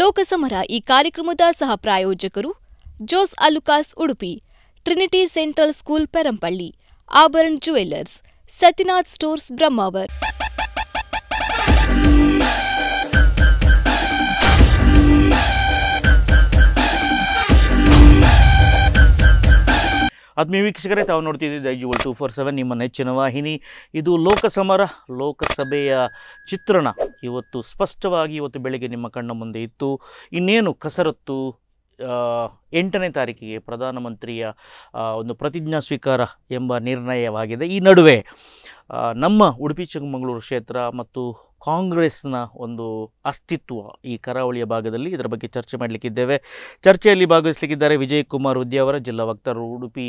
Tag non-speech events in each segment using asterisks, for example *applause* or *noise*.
ಲೋಕಸಮರ ಈ ಕಾರ್ಯಕ್ರಮದ ಸಹ ಪ್ರಾಯೋಜಕರು Jos Alukkas Udupi trinity central school Perampalli Abharan jewellers Satyanath stores Brahmavar ಆತ್ಮೀಯ ವೀಕ್ಷಕರೇ ತಾವು ನೋಡ್ತಿದ್ದೀವಿ ಒಲ್ ಟು ಫೋರ್ ಸೆವೆನ್ ನಿಮ್ಮ ನೆಚ್ಚಿನ ವಾಹಿನಿ ಇದು ಲೋಕಸಮರ ಲೋಕಸಭೆಯ ಚಿತ್ರಣ ಇವತ್ತು ಸ್ಪಷ್ಟವಾಗಿ ಇವತ್ತು ಬೆಳಗ್ಗೆ ನಿಮ್ಮ ಕಣ್ಣ ಮುಂದೆ ಇತ್ತು ಇನ್ನೇನು ಕಸರತ್ತು ಎಂಟನೇ ತಾರೀಕಿಗೆ ಪ್ರಧಾನಮಂತ್ರಿಯ ಒಂದು ಪ್ರತಿಜ್ಞಾ ಸ್ವೀಕಾರ ಎಂಬ ನಿರ್ಣಯವಾಗಿದೆ ಈ ನಡುವೆ ನಮ್ಮ ಉಡುಪಿ ಚಿಕ್ಕಮಗಳೂರು ಕ್ಷೇತ್ರ ಮತ್ತು ಕಾಂಗ್ರೆಸ್ನ ಒಂದು ಅಸ್ತಿತ್ವ ಈ ಕರಾವಳಿಯ ಭಾಗದಲ್ಲಿ ಇದರ ಬಗ್ಗೆ ಚರ್ಚೆ ಮಾಡಲಿಕ್ಕಿದ್ದೇವೆ ಚರ್ಚೆಯಲ್ಲಿ ಭಾಗವಹಿಸಲಿಕ್ಕಿದ್ದಾರೆ ವಿಜಯ್ ಕುಮಾರ್ ಉದ್ಯಾವರ ಜಿಲ್ಲಾ ವಕ್ತಾರರು ಉಡುಪಿ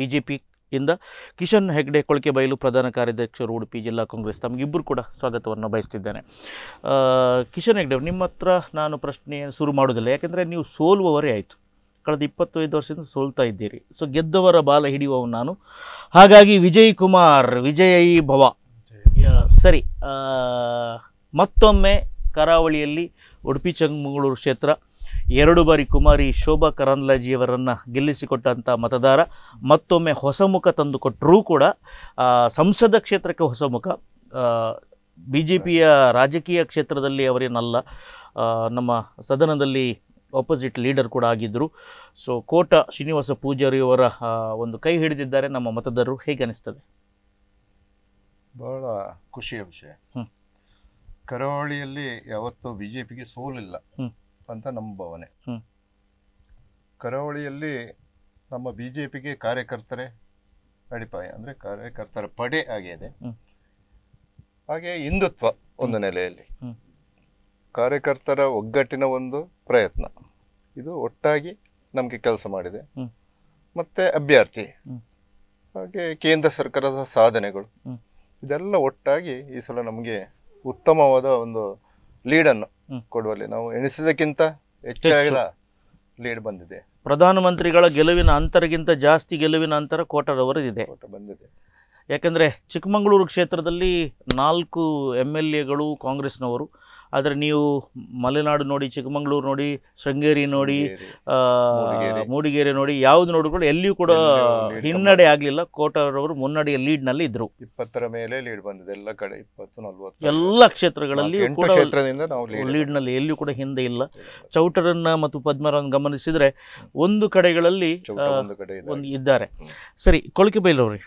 ಬಿ ಜೆ ಪಿ ಇಂದ ಕಿಶನ್ ಹೆಗ್ಡೆ ಕೊಳಕೆ ಬಯಲು ಪ್ರಧಾನ ಕಾರ್ಯಾಧ್ಯಕ್ಷರು ಉಡುಪಿ ಜಿಲ್ಲಾ ಕಾಂಗ್ರೆಸ್ ತಮಗಿಬ್ಬರು ಕೂಡ ಸ್ವಾಗತವನ್ನು ಬಯಸ್ತಿದ್ದೇನೆ ಕಿಶನ್ ಹೆಗ್ಡೆ ನಿಮ್ಮ ಹತ್ರ ನಾನು ಪ್ರಶ್ನೆ ಶುರು ಮಾಡೋದಿಲ್ಲ ಯಾಕೆಂದರೆ ನೀವು ಸೋಲುವವರೇ ಆಯಿತು ಕಳೆದ ಇಪ್ಪತ್ತೈದು ವರ್ಷದಿಂದ ಸೋಲ್ತಾ ಇದ್ದೀರಿ ಸೊ ಗೆದ್ದವರ ಬಾಲ ಹಿಡಿಯುವವನು ನಾನು ಹಾಗಾಗಿ ವಿಜಯ್ ಕುಮಾರ್ ವಿಜಯ್ ಭವ ಸರಿ ಮತ್ತೊಮ್ಮೆ ಕರಾವಳಿಯಲ್ಲಿ ಉಡುಪಿ ಚಂಗಮಂಗಳೂರು ಕ್ಷೇತ್ರ ಎರಡು ಬಾರಿ ಕುಮಾರಿ ಶೋಭಾ ಕರಂದ್ಲಾಜಿಯವರನ್ನು ಗೆಲ್ಲಿಸಿಕೊಟ್ಟಂಥ ಮತದಾರ ಮತ್ತೊಮ್ಮೆ ಹೊಸ ಮುಖ ತಂದುಕೊಟ್ಟರೂ ಕೂಡ ಸಂಸದ ಕ್ಷೇತ್ರಕ್ಕೆ ಹೊಸ ಮುಖ ಬಿ ಜೆ ಪಿಯ ರಾಜಕೀಯ ಕ್ಷೇತ್ರದಲ್ಲಿ ಅವರೇನಲ್ಲ ನಮ್ಮ ಸದನದಲ್ಲಿ ಆಪೋಸಿಟ್ ಲೀಡರ್ ಕೂಡ ಆಗಿದ್ದರು ಸೊ ಕೋಟ ಶ್ರೀನಿವಾಸ ಪೂಜಾರಿಯವರ ಒಂದು ಕೈ ಹಿಡಿದಿದ್ದಾರೆ ನಮ್ಮ ಮತದಾರರು ಹೇಗೆ ಅನಿಸ್ತದೆ ಬಹಳ ಖುಷಿಯ ವಿಷಯ ಕರಾವಳಿಯಲ್ಲಿ ಯಾವತ್ತೂ ಬಿ ಜೆ ಪಿಗೆ ಸೋಲಿಲ್ಲ ಅಂತ ನಮ್ಮ ಭಾವನೆ ಕರಾವಳಿಯಲ್ಲಿ ನಮ್ಮ ಬಿ ಜೆ ಪಿಗೆ ಕಾರ್ಯಕರ್ತರೇ ಅಡಿಪಾಯ ಅಂದರೆ ಕಾರ್ಯಕರ್ತರ ಪಡೆ ಆಗಿದೆ ಹಾಗೆ ಹಿಂದುತ್ವ ಒಂದು ನೆಲೆಯಲ್ಲಿ ಕಾರ್ಯಕರ್ತರ ಒಗ್ಗಟ್ಟಿನ ಒಂದು ಪ್ರಯತ್ನ ಇದು ಒಟ್ಟಾಗಿ ನಮಗೆ ಕೆಲಸ ಮಾಡಿದೆ ಮತ್ತೆ ಅಭ್ಯರ್ಥಿ ಹಾಗೆ ಕೇಂದ್ರ ಸರ್ಕಾರದ ಸಾಧನೆಗಳು ಇದೆಲ್ಲ ಒಟ್ಟಾಗಿ ಈ ಸಲ ನಮಗೆ ಉತ್ತಮವಾದ ಒಂದು ಲೀಡನ್ನು ಕೊಡುವಲ್ಲಿ ನಾವು ಎಣಿಸಿದಕ್ಕಿಂತ ಹೆಚ್ಚಾಗಿ ಲೀಡ್ ಬಂದಿದೆ ಪ್ರಧಾನಮಂತ್ರಿಗಳ ಗೆಲುವಿನ ಅಂತರಗಿಂತ ಜಾಸ್ತಿ ಗೆಲುವಿನ ಅಂತರ ಕೋಟರವರೆಗಿದೆ ಬಂದಿದೆ ಯಾಕೆಂದರೆ ಚಿಕ್ಕಮಗಳೂರು ಕ್ಷೇತ್ರದಲ್ಲಿ ನಾಲ್ಕು ಎಂ ಎಲ್ ಎಗಳು ಕಾಂಗ್ರೆಸ್ನವರು ಆದರೆ ನೀವು ಮಲೆನಾಡು ನೋಡಿ ಚಿಕ್ಕಮಗಳೂರು ನೋಡಿ ಶೃಂಗೇರಿ ನೋಡಿ ಮೂಡಿಗೆರೆ ನೋಡಿ ಯಾವುದು ನೋಡಿಕೊಂಡು ಎಲ್ಲಿಯೂ ಕೂಡ ಹಿನ್ನಡೆ ಆಗಲಿಲ್ಲ ಕೋಟರವರು ಮುನ್ನಡೆಯ ಲೀಡ್ನಲ್ಲಿ ಇದ್ರು ಇಪ್ಪತ್ತರ ಮೇಲೆ ಲೀಡ್ ಬಂದಿದೆ ಎಲ್ಲ ಕಡೆ ಇಪ್ಪತ್ತು ನಲ್ವತ್ತು ಎಲ್ಲ ಕ್ಷೇತ್ರಗಳಲ್ಲಿ ಕೂಡ ಲೀಡ್ನಲ್ಲಿ ಎಲ್ಲಿಯೂ ಕೂಡ ಹಿಂದೆ ಇಲ್ಲ ಚೌಟರನ್ನ ಮತ್ತು ಪದ್ಮರನ್ನು ಗಮನಿಸಿದರೆ ಒಂದು ಕಡೆಗಳಲ್ಲಿ ಒಂದು ಇದ್ದಾರೆ ಸರಿ ಕೊಳಕೆ ಬೈಲವ್ರಿ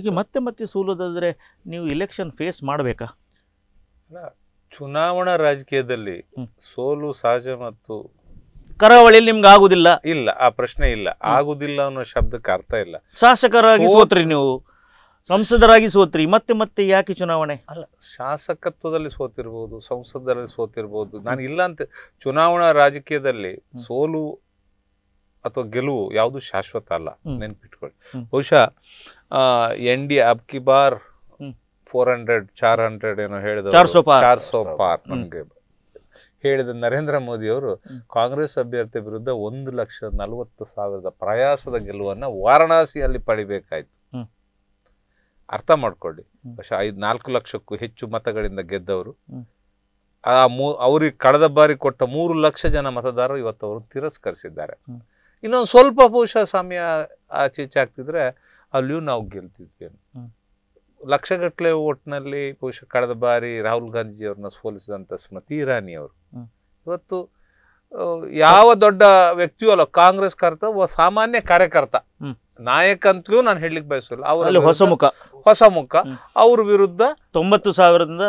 ಈಗ ಮತ್ತೆ ಮತ್ತೆ ಸೋಲೋದಾದರೆ ನೀವು ಇಲೆಕ್ಷನ್ ಫೇಸ್ ಮಾಡಬೇಕಾ ಚುನಾವಣಾ ರಾಜಕೀಯದಲ್ಲಿ ಸೋಲು ಸಹಜ ಮತ್ತು ಕರಾವಳಿಯಲ್ಲಿ ನಿಮ್ಗೆ ಆಗುದಿಲ್ಲ ಇಲ್ಲ ಆ ಪ್ರಶ್ನೆ ಇಲ್ಲ ಆಗುದಿಲ್ಲ ಅನ್ನೋ ಶಬ್ದಕ್ಕೆ ಅರ್ಥ ಇಲ್ಲ ಶಾಸಕರಾಗಿ ಸೋತ್ರಿ ನೀವು ಸಂಸದರಾಗಿ ಸೋತ್ರಿ ಮತ್ತೆ ಮತ್ತೆ ಯಾಕೆ ಚುನಾವಣೆ ಅಲ್ಲ ಶಾಸಕತ್ವದಲ್ಲಿ ಸೋತಿರ್ಬಹುದು ಸಂಸದರಲ್ಲಿ ಸೋತಿರ್ಬಹುದು ನಾನು ಇಲ್ಲ ಅಂತ ಚುನಾವಣಾ ರಾಜಕೀಯದಲ್ಲಿ ಸೋಲು ಅಥವಾ ಗೆಲುವು ಯಾವುದು ಶಾಶ್ವತ ಅಲ್ಲ ನೆನ್ಪಿಟ್ಕೊಳ್ಳಿ ಬಹುಶಃ ಎನ್ ಡಿ ಅಬ್ಕಿ ಬಾರ್ ಫೋರ್ ಹಂಡ್ರೆಡ್ ಚಾರ್ ಹಂಡ್ರೆಡ್ ಏನೋ ಹೇಳಿದ ಹೇಳಿದ ನರೇಂದ್ರ ಮೋದಿ ಅವರು ಕಾಂಗ್ರೆಸ್ ಅಭ್ಯರ್ಥಿ ವಿರುದ್ಧ ಒಂದು ಲಕ್ಷ ನಲವತ್ತು ಸಾವಿರದ ಪ್ರಯಾಸದ ಗೆಲುವನ್ನು ವಾರಣಾಸಿಯಲ್ಲಿ ಪಡಿಬೇಕಾಯ್ತು ಅರ್ಥ ಮಾಡ್ಕೊಳ್ಳಿ ಐದ್ ನಾಲ್ಕು ಲಕ್ಷಕ್ಕೂ ಹೆಚ್ಚು ಮತಗಳಿಂದ ಗೆದ್ದವರು ಆ ಮೂ ಅವ್ರಿಗೆ ಕಳೆದ ಬಾರಿ ಕೊಟ್ಟ ಮೂರು ಲಕ್ಷ ಜನ ಮತದಾರರು ಇವತ್ತು ಅವರು ತಿರಸ್ಕರಿಸಿದ್ದಾರೆ ಇನ್ನೊಂದು ಸ್ವಲ್ಪ ಬಹುಶಃ ಸಮಯ ಆಚೆ ಆಗ್ತಿದ್ರೆ ಅಲ್ಲಿಯೂ ನಾವು ಗೆಲ್ತಿದ್ವಿ ಲಕ್ಷಗಟ್ಟಲೆ ಓಟ್ನಲ್ಲಿ ಬಹುಶಃ ಕಳೆದ ಬಾರಿ ರಾಹುಲ್ ಗಾಂಧಿ ಅವ್ರನ್ನ ಸೋಲಿಸಿದಂಥ ಸ್ಮೃತಿ ಇರಾನಿ ಅವರು ಇವತ್ತು ಯಾವ ದೊಡ್ಡ ವ್ಯಕ್ತಿಯೂ ಅಲ್ಲ ಕಾಂಗ್ರೆಸ್ ಕರ್ತ ಸಾಮಾನ್ಯ ಕಾರ್ಯಕರ್ತ ನಾಯಕ ಅಂತಲೂ ನಾನು ಹೇಳಲಿಕ್ಕೆ ಬಯಸಲ್ಲ ಅವರು ಹೊಸ ಮುಖ ಹೊಸ ಮುಖ ಅವ್ರ ವಿರುದ್ಧ ತೊಂಬತ್ತು ಸಾವಿರದಿಂದ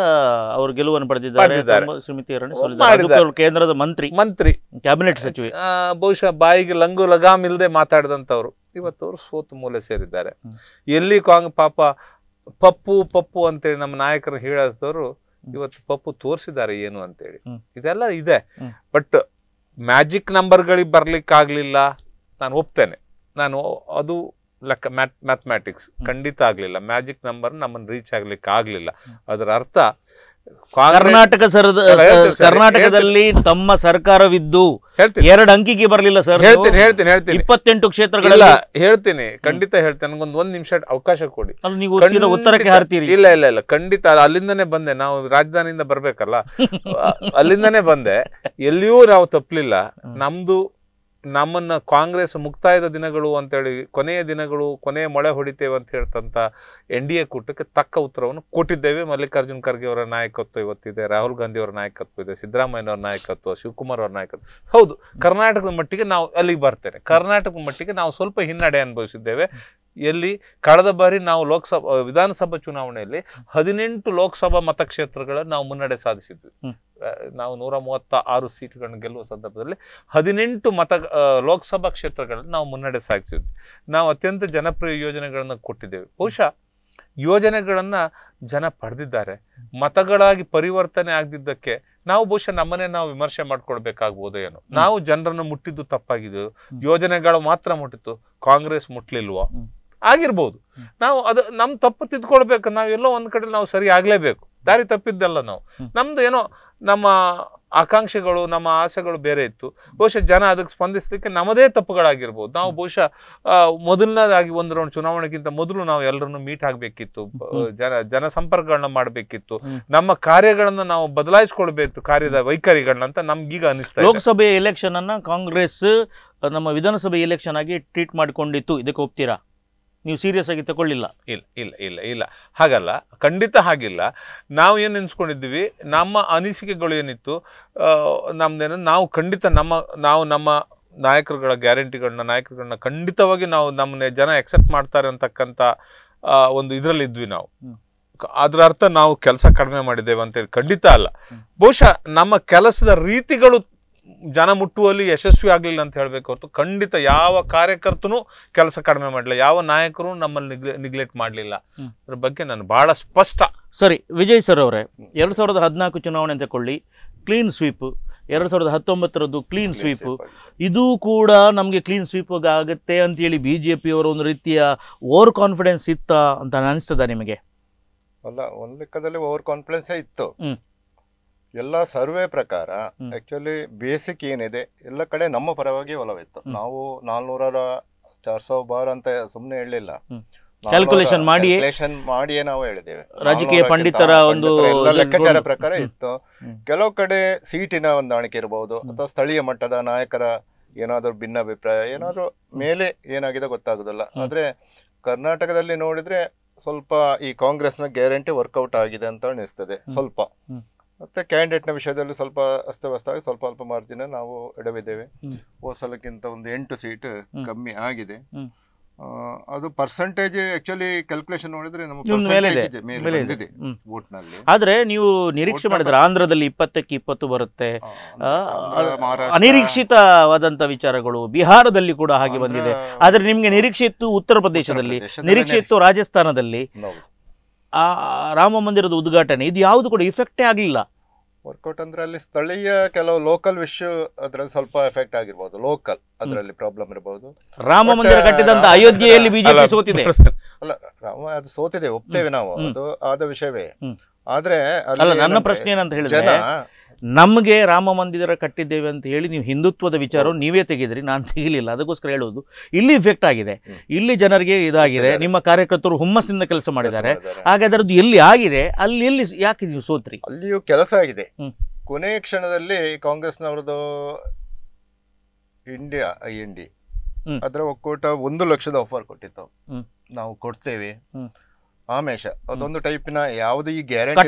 ಅವ್ರ ಗೆಲುವನ್ನು ಪಡೆದಿದ್ದಾರೆ ಸ್ಮೃತಿ ಇರಾನಿ ಕೇಂದ್ರದ ಮಂತ್ರಿ ಮಂತ್ರಿ ಕ್ಯಾಬಿನೆಟ್ ಸಚಿವ ಬಹುಶಃ ಬಾಯಿಗೆ ಲಂಗು ಲಗಾಮ್ ಇಲ್ಲದೆ ಮಾತಾಡಿದಂಥವ್ರು ಇವತ್ತು ಅವರು ಸೋತು ಮೂಲೆ ಸೇರಿದ್ದಾರೆ ಎಲ್ಲಿ ಕಾಂಗ್ ಪಾಪ ಪಪ್ಪು ಪಪ್ಪು ಅಂತೇಳಿ ನಮ್ಮ ನಾಯಕರು ಹೇಳಿದವರು ಇವತ್ತು ಪಪ್ಪು ತೋರಿಸಿದ್ದಾರೆ ಏನು ಅಂತೇಳಿ ಇದೆಲ್ಲ ಇದೆ ಬಟ್ ಮ್ಯಾಜಿಕ್ ನಂಬರ್ಗಳಿಗೆ ಆಗ್ಲಿಲ್ಲ ನಾನು ಒಪ್ತೇನೆ ನಾನು ಅದು ಲೆಕ್ಕ ಮ್ಯಾಥ್ ಮ್ಯಾಥಮ್ಯಾಟಿಕ್ಸ್ ಖಂಡಿತ ಆಗಲಿಲ್ಲ ಮ್ಯಾಜಿಕ್ ನಂಬರ್ ನಮ್ಮನ್ನು ರೀಚ್ ಆಗ್ಲಿಕ್ಕೆ ಆಗಲಿಲ್ಲ ಅದರ ಅರ್ಥ ಕರ್ನಾಟಕ ಸರ್ ಕರ್ನಾಟಕದಲ್ಲಿ ತಮ್ಮ ಸರ್ಕಾರವಿದ್ದು ಎರಡು ಅಂಕಿಗೆ ಬರಲಿಲ್ಲ ಸರ್ ಹೇಳ್ತೀನಿ ಹೇಳ್ತೀನಿ ಹೇಳ್ತೀನಿ ಇಪ್ಪತ್ತೆಂಟು ಕ್ಷೇತ್ರಗಳೆಲ್ಲ ಹೇಳ್ತೀನಿ ಖಂಡಿತ ಹೇಳ್ತೇನೆ ನನಗೊಂದು ಒಂದ್ ನಿಮಿಷ ಅವಕಾಶ ಕೊಡಿ ನೀವು ಉತ್ತರಕ್ಕೆ ಹಾರ್ತೀರಿ ಇಲ್ಲ ಇಲ್ಲ ಇಲ್ಲ ಖಂಡಿತ ಅಲ್ಲಿಂದನೇ ಬಂದೆ ನಾವು ರಾಜಧಾನಿಯಿಂದ ಬರ್ಬೇಕಲ್ಲ *laughs* ಅಲ್ಲಿಂದನೇ ಬಂದೆ ಎಲ್ಲಿಯೂ ನಾವು ತಪ್ಪಲಿಲ್ಲ ನಮ್ದು ನಮ್ಮನ್ನು ಕಾಂಗ್ರೆಸ್ ಮುಕ್ತಾಯದ ದಿನಗಳು ಅಂತೇಳಿ ಕೊನೆಯ ದಿನಗಳು ಕೊನೆಯ ಮೊಳೆ ಹೊಡಿತೇವೆ ಅಂತ ಹೇಳ್ತಂಥ ಎನ್ ಡಿ ಎ ಕೂಟಕ್ಕೆ ತಕ್ಕ ಉತ್ತರವನ್ನು ಕೊಟ್ಟಿದ್ದೇವೆ ಮಲ್ಲಿಕಾರ್ಜುನ್ ಖರ್ಗೆ ಅವರ ನಾಯಕತ್ವ ಇವತ್ತಿದೆ ರಾಹುಲ್ ಗಾಂಧಿ ಅವರ ನಾಯಕತ್ವ ಇದೆ ಸಿದ್ದರಾಮಯ್ಯನವರ ನಾಯಕತ್ವ ಶಿವಕುಮಾರ್ ಅವರ ನಾಯಕತ್ವ ಹೌದು ಕರ್ನಾಟಕದ ಮಟ್ಟಿಗೆ ನಾವು ಅಲ್ಲಿಗೆ ಬರ್ತೇನೆ ಕರ್ನಾಟಕದ ಮಟ್ಟಿಗೆ ನಾವು ಸ್ವಲ್ಪ ಹಿನ್ನಡೆ ಅನುಭವಿಸಿದ್ದೇವೆ ಎಲ್ಲಿ ಕಳೆದ ಬಾರಿ ನಾವು ಲೋಕಸಭಾ ವಿಧಾನಸಭಾ ಚುನಾವಣೆಯಲ್ಲಿ ಹದಿನೆಂಟು ಲೋಕಸಭಾ ಮತಕ್ಷೇತ್ರಗಳನ್ನು ನಾವು ಮುನ್ನಡೆ ಸಾಧಿಸಿದ್ವಿ ನಾವು ನೂರ ಮೂವತ್ತ ಆರು ಸೀಟ್ಗಳನ್ನು ಗೆಲ್ಲುವ ಸಂದರ್ಭದಲ್ಲಿ ಹದಿನೆಂಟು ಮತ ಲೋಕಸಭಾ ಕ್ಷೇತ್ರಗಳನ್ನು ನಾವು ಮುನ್ನಡೆ ಸಾಧಿಸಿದ್ವಿ ನಾವು ಅತ್ಯಂತ ಜನಪ್ರಿಯ ಯೋಜನೆಗಳನ್ನು ಕೊಟ್ಟಿದ್ದೇವೆ ಬಹುಶಃ ಯೋಜನೆಗಳನ್ನು ಜನ ಪಡೆದಿದ್ದಾರೆ ಮತಗಳಾಗಿ ಪರಿವರ್ತನೆ ಆಗದಿದ್ದಕ್ಕೆ ನಾವು ಬಹುಶಃ ನಮ್ಮನೆ ನಾವು ವಿಮರ್ಶೆ ಮಾಡ್ಕೊಳ್ಬೇಕಾಗ್ಬೋದು ಏನು ನಾವು ಜನರನ್ನು ಮುಟ್ಟಿದ್ದು ತಪ್ಪಾಗಿದ್ದು ಯೋಜನೆಗಳು ಮಾತ್ರ ಮುಟ್ಟಿತ್ತು ಕಾಂಗ್ರೆಸ್ ಮುಟ್ಲಿಲ್ವೋ ಆಗಿರ್ಬೋದು ನಾವು ಅದು ನಮ್ಮ ತಪ್ಪು ತಿದ್ಕೊಳ್ಬೇಕು ನಾವು ಎಲ್ಲೋ ಒಂದು ಕಡೆ ನಾವು ಸರಿ ಆಗಲೇಬೇಕು ದಾರಿ ತಪ್ಪಿದ್ದಲ್ಲ ನಾವು ನಮ್ದು ಏನೋ ನಮ್ಮ ಆಕಾಂಕ್ಷೆಗಳು ನಮ್ಮ ಆಸೆಗಳು ಬೇರೆ ಇತ್ತು ಬಹುಶಃ ಜನ ಅದಕ್ಕೆ ಸ್ಪಂದಿಸಲಿಕ್ಕೆ ನಮ್ಮದೇ ತಪ್ಪುಗಳಾಗಿರ್ಬೋದು ನಾವು ಬಹುಶಃ ಮೊದಲನೇದಾಗಿ ಒಂದು ರೌಂಡ್ ಚುನಾವಣೆಗಿಂತ ಮೊದಲು ನಾವು ಎಲ್ಲರನ್ನು ಮೀಟ್ ಆಗಬೇಕಿತ್ತು ಜನ ಜನ ಸಂಪರ್ಕಗಳನ್ನ ಮಾಡಬೇಕಿತ್ತು ನಮ್ಮ ಕಾರ್ಯಗಳನ್ನು ನಾವು ಬದಲಾಯಿಸ್ಕೊಳ್ಬೇಕು ಕಾರ್ಯದ ವೈಖರಿಗಳನ್ನ ಅಂತ ನಮ್ಗೀಗ ಅನಿಸ್ತಾ ಲೋಕಸಭೆ ಎಲೆಕ್ಷನ್ ಅನ್ನ ಕಾಂಗ್ರೆಸ್ ನಮ್ಮ ವಿಧಾನಸಭೆ ಎಲೆಕ್ಷನ್ ಆಗಿ ಟ್ರೀಟ್ ಮಾಡಿಕೊಂಡಿತ್ತು ಇದಕ್ಕೆ ಹೋಗ್ತೀರಾ ನೀವು ಸೀರಿಯಸ್ ಆಗಿ ತಗೊಳ್ಳಿಲ್ಲ ಇಲ್ಲ ಇಲ್ಲ ಇಲ್ಲ ಇಲ್ಲ ಹಾಗಲ್ಲ ಖಂಡಿತ ಹಾಗಿಲ್ಲ ನಾವು ಏನು ನೆನೆಸ್ಕೊಂಡಿದ್ವಿ ನಮ್ಮ ಅನಿಸಿಕೆಗಳು ಏನಿತ್ತು ನಮ್ದೇನು ನಾವು ಖಂಡಿತ ನಮ್ಮ ನಾವು ನಮ್ಮ ನಾಯಕರುಗಳ ಗ್ಯಾರಂಟಿಗಳನ್ನ ನಾಯಕರುಗಳನ್ನ ಖಂಡಿತವಾಗಿ ನಾವು ನಮ್ಮನ್ನ ಜನ ಎಕ್ಸೆಪ್ಟ್ ಮಾಡ್ತಾರೆ ಅಂತಕ್ಕಂಥ ಒಂದು ಇದರಲ್ಲಿ ಇದ್ವಿ ನಾವು ಅದರ ಅರ್ಥ ನಾವು ಕೆಲಸ ಕಡಿಮೆ ಮಾಡಿದ್ದೇವೆ ಅಂತೇಳಿ ಖಂಡಿತ ಅಲ್ಲ ಬಹುಶಃ ನಮ್ಮ ಕೆಲಸದ ರೀತಿಗಳು ಜನ ಮುಟ್ಟುವಲ್ಲಿ ಯಶಸ್ವಿ ಆಗಲಿಲ್ಲ ಅಂತ ಹೇಳಬೇಕು ಹೊರತು ಖಂಡಿತ ಯಾವ ಕಾರ್ಯಕರ್ತನು ಕೆಲಸ ಕಡಿಮೆ ಮಾಡಲಿಲ್ಲ ಯಾವ ನಾಯಕರು ನಮ್ಮಲ್ಲಿ ನಿಗ್ಲೆಕ್ಟ್ ಮಾಡಲಿಲ್ಲ ಅದ್ರ ಬಗ್ಗೆ ನಾನು ಭಾಳ ಸ್ಪಷ್ಟ ಸರಿ ವಿಜಯ್ ಸರ್ ಅವರೇ ಎರಡು ಸಾವಿರದ ಹದಿನಾಲ್ಕು ಚುನಾವಣೆ ಅಂತ ಕೊಳ್ಳಿ ಕ್ಲೀನ್ ಸ್ವೀಪ್ ಎರಡು ಸಾವಿರದ ಹತ್ತೊಂಬತ್ತರದ್ದು ಕ್ಲೀನ್ ಸ್ವೀಪ್ ಇದು ಕೂಡ ನಮಗೆ ಕ್ಲೀನ್ ಸ್ವೀಪ್ ಆಗುತ್ತೆ ಅಂತೇಳಿ ಬಿ ಜೆ ಅವರು ಒಂದು ರೀತಿಯ ಓವರ್ ಕಾನ್ಫಿಡೆನ್ಸ್ ಇತ್ತಾ ಅಂತ ಅನಿಸ್ತದ ನಿಮಗೆ ಅಲ್ಲ ಒಂದು ಲೆಕ್ಕದಲ್ಲಿ ಓವರ್ ಕಾನ್ಫಿಡೆನ್ಸೇ ಇತ್ತು ಎಲ್ಲ ಸರ್ವೆ ಪ್ರಕಾರ ಆಕ್ಚುಲಿ ಬೇಸಿಕ್ ಏನಿದೆ ಎಲ್ಲ ಕಡೆ ನಮ್ಮ ಪರವಾಗಿ ಒಲವಿತ್ತು ನಾವು ನಾಲ್ನೂರ ಚಾರ್ ಸಾವಿರ ಬಾರ್ ಅಂತ ಸುಮ್ಮನೆ ಹೇಳಲಿಲ್ಲ ಕ್ಯಾಲ್ಕುಲೇಷನ್ ಮಾಡಿ ಕ್ಯಾಲ್ಕುಲೇಷನ್ ಮಾಡಿಯೇ ನಾವು ಹೇಳಿದ್ದೇವೆ ರಾಜಕೀಯ ಪಂಡಿತರ ಒಂದು ಲೆಕ್ಕಾಚಾರ ಪ್ರಕಾರ ಇತ್ತು ಕೆಲವು ಕಡೆ ಸೀಟಿನ ಹೊಂದಾಣಿಕೆ ಇರಬಹುದು ಅಥವಾ ಸ್ಥಳೀಯ ಮಟ್ಟದ ನಾಯಕರ ಏನಾದರೂ ಭಿನ್ನಾಭಿಪ್ರಾಯ ಏನಾದರೂ ಮೇಲೆ ಏನಾಗಿದೆ ಗೊತ್ತಾಗೋದಿಲ್ಲ ಆದ್ರೆ ಕರ್ನಾಟಕದಲ್ಲಿ ನೋಡಿದ್ರೆ ಸ್ವಲ್ಪ ಈ ಕಾಂಗ್ರೆಸ್ನ ಗ್ಯಾರಂಟಿ ವರ್ಕೌಟ್ ಆಗಿದೆ ಅಂತ ಅನಿಸ್ತದೆ ಸ್ವಲ್ಪ ಕ್ಯಾಂಡಿಡೇಟ್ ಕ್ಯಾಂಡಿಡೇಟ್ನ ವಿಷಯದಲ್ಲಿ ಸ್ವಲ್ಪ ಆಗಿ ಸ್ವಲ್ಪ ಅಲ್ಪ ಮಾರ್ಜಿನ ನಾವು ಎಡವಿದ್ದೇವೆ ಹೋದ ಸಲಕ್ಕಿಂತ ಒಂದು ಎಂಟು ಸೀಟ್ ಕಮ್ಮಿ ಆಗಿದೆ ಅದು ಪರ್ಸೆಂಟೇಜ್ ಆಕ್ಚುಲಿ ಕ್ಯಾಲ್ಕುಲೇಷನ್ ನೋಡಿದ್ರೆ ಬಂದಿದೆ ಆದ್ರೆ ನೀವು ನಿರೀಕ್ಷೆ ಮಾಡಿದ್ರೆ ಆಂಧ್ರದಲ್ಲಿ ಇಪ್ಪತ್ತಕ್ಕೆ ಇಪ್ಪತ್ತು ಬರುತ್ತೆ ಅನಿರೀಕ್ಷಿತವಾದಂತ ವಿಚಾರಗಳು ಬಿಹಾರದಲ್ಲಿ ಕೂಡ ಹಾಗೆ ಬಂದಿದೆ ಆದ್ರೆ ನಿಮ್ಗೆ ನಿರೀಕ್ಷೆ ಇತ್ತು ಉತ್ತರ ಪ್ರದೇಶದಲ್ಲಿ ನಿರೀಕ್ಷೆ ಇತ್ತು ರಾಜಸ್ಥಾನದಲ್ಲಿ ಆ ರಾಮ ಮಂದಿರದ ಉದ್ಘಾಟನೆ ಇದು ಯಾವುದು ಕೂಡ ಇಫೆಕ್ಟೇ ಆಗಲಿಲ್ಲ ವರ್ಕೌಟ್ ಅಂದ್ರೆ ಅಲ್ಲಿ ಸ್ಥಳೀಯ ಕೆಲವು ಲೋಕಲ್ ವಿಶ್ವ ಅದ್ರಲ್ಲಿ ಸ್ವಲ್ಪ ಎಫೆಕ್ಟ್ ಆಗಿರ್ಬೋದು ಲೋಕಲ್ ಅದರಲ್ಲಿ ಪ್ರಾಬ್ಲಮ್ ಇರಬಹುದು ರಾಮ ಮಂದಿರ ಕಟ್ಟಿದಂತ ಅಯೋಧ್ಯೆಯಲ್ಲಿ ಬಿಜೆಪಿ ಸೋತಿದೆ *laughs* ಅಲ್ಲ ರಾಮ ಅದು ಸೋತಿದೆ ಒಪ್ತೇವೆ ನಾವು ಅದು ಆದ ವಿಷಯವೇ ಆದ್ರೆ ಅಲ್ಲ ನನ್ನ ಪ್ರಶ್ನೆ ಏನಂತ ಹೇಳಿದ್ರೆ ನಮಗೆ ರಾಮ ಮಂದಿರ ಕಟ್ಟಿದ್ದೇವೆ ಅಂತ ಹೇಳಿ ನೀವು ಹಿಂದುತ್ವದ ವಿಚಾರ ನೀವೇ ತೆಗೆದ್ರಿ ನಾನು ತೆಗಿಲಿಲ್ಲ ಅದಕ್ಕೋಸ್ಕರ ಹೇಳೋದು ಇಲ್ಲಿ ಇಫೆಕ್ಟ್ ಆಗಿದೆ ಇಲ್ಲಿ ಜನರಿಗೆ ಇದಾಗಿದೆ ನಿಮ್ಮ ಕಾರ್ಯಕರ್ತರು ಹುಮ್ಮಸ್ಸಿಂದ ಕೆಲಸ ಮಾಡಿದ್ದಾರೆ ಹಾಗಾದ್ರದ್ದು ಎಲ್ಲಿ ಆಗಿದೆ ಅಲ್ಲಿ ಎಲ್ಲಿ ಯಾಕೆ ನೀವು ಸೋತ್ರಿ ಅಲ್ಲಿಯೂ ಕೆಲಸ ಆಗಿದೆ ಕೊನೆಯ ಕ್ಷಣದಲ್ಲಿ ಕಾಂಗ್ರೆಸ್ನವ್ರದ್ದು ಇಂಡಿಯಾ ಐ ಎನ್ ಡಿ ಅದರ ಒಕ್ಕೂಟ ಒಂದು ಲಕ್ಷದ ಆಫರ್ ಕೊಟ್ಟಿತ್ತು ನಾವು ಕೊಡ್ತೇವೆ ಆಮೇಶ ಅದೊಂದು ಟೈಪಿನ ಯಾವುದು ಈ ಗ್ಯಾರಂಟಿ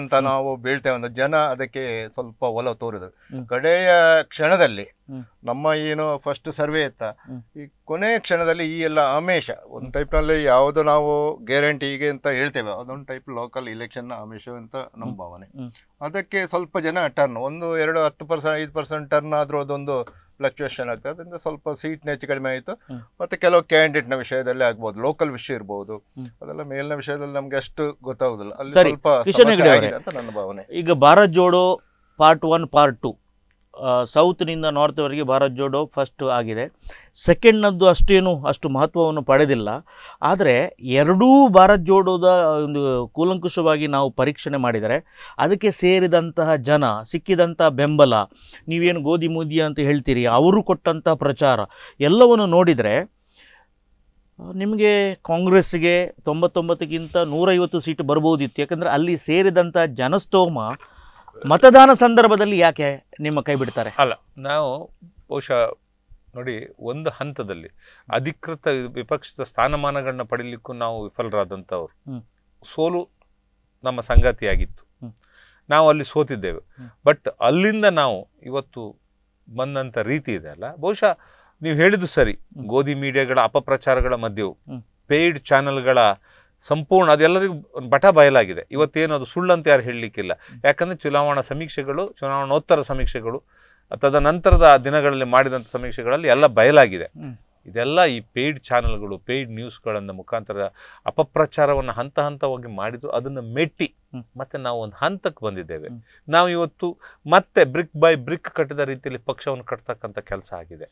ಅಂತ ನಾವು ಬೀಳ್ತೇವೆ ಒಂದು ಜನ ಅದಕ್ಕೆ ಸ್ವಲ್ಪ ಒಲ ತೋರಿದ್ರು ಕಡೆಯ ಕ್ಷಣದಲ್ಲಿ ನಮ್ಮ ಏನು ಫಸ್ಟ್ ಸರ್ವೆ ಇತ್ತ ಈ ಕೊನೆ ಕ್ಷಣದಲ್ಲಿ ಈ ಎಲ್ಲ ಆಮೇಶ ಒಂದು ಟೈಪ್ನಲ್ಲಿ ಯಾವುದು ನಾವು ಹೀಗೆ ಅಂತ ಹೇಳ್ತೇವೆ ಅದೊಂದು ಟೈಪ್ ಲೋಕಲ್ ಇಲೆಕ್ಷನ್ ಆಮೇಶ ಅಂತ ನಮ್ಮ ಭಾವನೆ ಅದಕ್ಕೆ ಸ್ವಲ್ಪ ಜನ ಟರ್ನ್ ಒಂದು ಎರಡು ಹತ್ತು ಪರ್ಸೆಂಟ್ ಐದು ಪರ್ಸೆಂಟ್ ಟರ್ನ್ ಆದ್ರೂ ಅದೊಂದು ಫ್ಲಕ್ಚುಯೇಷನ್ ಆಗ್ತದೆ ಅದರಿಂದ ಸ್ವಲ್ಪ ಸೀಟ್ನ ಹೆಚ್ಚು ಕಡಿಮೆ ಆಯಿತು ಮತ್ತು ಕೆಲವು ಕ್ಯಾಂಡಿಡೇಟ್ನ ವಿಷಯದಲ್ಲಿ ಆಗ್ಬೋದು ಲೋಕಲ್ ವಿಷಯ ಇರ್ಬೋದು ಅದೆಲ್ಲ ಮೇಲಿನ ವಿಷಯದಲ್ಲಿ ನಮ್ಗೆ ಅಷ್ಟು ಗೊತ್ತಾಗೋದಿಲ್ಲ ಅಲ್ಲಿ ಸ್ವಲ್ಪ ಅಂತ ನನ್ನ ಭಾವನೆ ಈಗ Bharat Jodo part one part two ಸೌತ್ನಿಂದ ನಾರ್ತ್ವರೆಗೆ ಭಾರತ್ ಜೋಡೋ ಫಸ್ಟ್ ಆಗಿದೆ ಸೆಕೆಂಡ್ನದ್ದು ಅಷ್ಟೇನು ಅಷ್ಟು ಮಹತ್ವವನ್ನು ಪಡೆದಿಲ್ಲ ಆದರೆ ಎರಡೂ ಭಾರತ್ ಜೋಡೋದ ಒಂದು ಕೂಲಂಕುಷವಾಗಿ ನಾವು ಪರೀಕ್ಷಣೆ ಮಾಡಿದರೆ ಅದಕ್ಕೆ ಸೇರಿದಂತಹ ಜನ ಸಿಕ್ಕಿದಂಥ ಬೆಂಬಲ ನೀವೇನು ಗೋಧಿ ಮೋದಿ ಅಂತ ಹೇಳ್ತೀರಿ ಅವರು ಕೊಟ್ಟಂಥ ಪ್ರಚಾರ ಎಲ್ಲವನ್ನು ನೋಡಿದರೆ ನಿಮಗೆ ಕಾಂಗ್ರೆಸ್ಗೆ ತೊಂಬತ್ತೊಂಬತ್ತಕ್ಕಿಂತ ನೂರೈವತ್ತು ಸೀಟ್ ಬರ್ಬೋದಿತ್ತು ಯಾಕಂದರೆ ಅಲ್ಲಿ ಸೇರಿದಂಥ ಜನಸ್ತೋಮ ಮತದಾನ ಸಂದರ್ಭದಲ್ಲಿ ಯಾಕೆ ನಿಮ್ಮ ಕೈ ಬಿಡ್ತಾರೆ ಅಲ್ಲ ನಾವು ಬಹುಶಃ ನೋಡಿ ಒಂದು ಹಂತದಲ್ಲಿ ಅಧಿಕೃತ ವಿಪಕ್ಷದ ಸ್ಥಾನಮಾನಗಳನ್ನ ಪಡೀಲಿಕ್ಕೂ ನಾವು ವಿಫಲರಾದಂಥವ್ರು ಸೋಲು ನಮ್ಮ ಸಂಗತಿಯಾಗಿತ್ತು ನಾವು ಅಲ್ಲಿ ಸೋತಿದ್ದೇವೆ ಬಟ್ ಅಲ್ಲಿಂದ ನಾವು ಇವತ್ತು ಬಂದಂಥ ರೀತಿ ಇದೆ ಅಲ್ಲ ಬಹುಶಃ ನೀವು ಹೇಳಿದ್ದು ಸರಿ ಗೋಧಿ ಮೀಡಿಯಾಗಳ ಅಪಪ್ರಚಾರಗಳ ಮಧ್ಯವು ಪೇಯ್ಡ್ ಚಾನೆಲ್ಗಳ ಸಂಪೂರ್ಣ ಅದೆಲ್ಲರಿಗೂ ಬಟ ಬಯಲಾಗಿದೆ ಇವತ್ತೇನು ಅದು ಸುಳ್ಳಂತ ಯಾರು ಹೇಳಲಿಕ್ಕಿಲ್ಲ ಯಾಕಂದರೆ ಚುನಾವಣಾ ಸಮೀಕ್ಷೆಗಳು ಚುನಾವಣೋತ್ತರ ಸಮೀಕ್ಷೆಗಳು ತದನಂತರದ ದಿನಗಳಲ್ಲಿ ಮಾಡಿದಂಥ ಸಮೀಕ್ಷೆಗಳಲ್ಲಿ ಎಲ್ಲ ಬಯಲಾಗಿದೆ ಇದೆಲ್ಲ ಈ ಪೇಯ್ಡ್ ಚಾನೆಲ್ಗಳು ಪೇಯ್ಡ್ ನ್ಯೂಸ್ಗಳನ್ನ ಮುಖಾಂತರ ಅಪಪ್ರಚಾರವನ್ನು ಹಂತ ಹಂತವಾಗಿ ಮಾಡಿದ್ರು ಅದನ್ನು ಮೆಟ್ಟಿ ಮತ್ತೆ ನಾವು ಒಂದು ಹಂತಕ್ಕೆ ಬಂದಿದ್ದೇವೆ ನಾವು ಇವತ್ತು ಮತ್ತೆ ಬ್ರಿಕ್ ಬೈ ಬ್ರಿಕ್ ಕಟ್ಟಿದ ರೀತಿಯಲ್ಲಿ ಪಕ್ಷವನ್ನು ಕಟ್ತಕ್ಕಂಥ ಕೆಲಸ ಆಗಿದೆ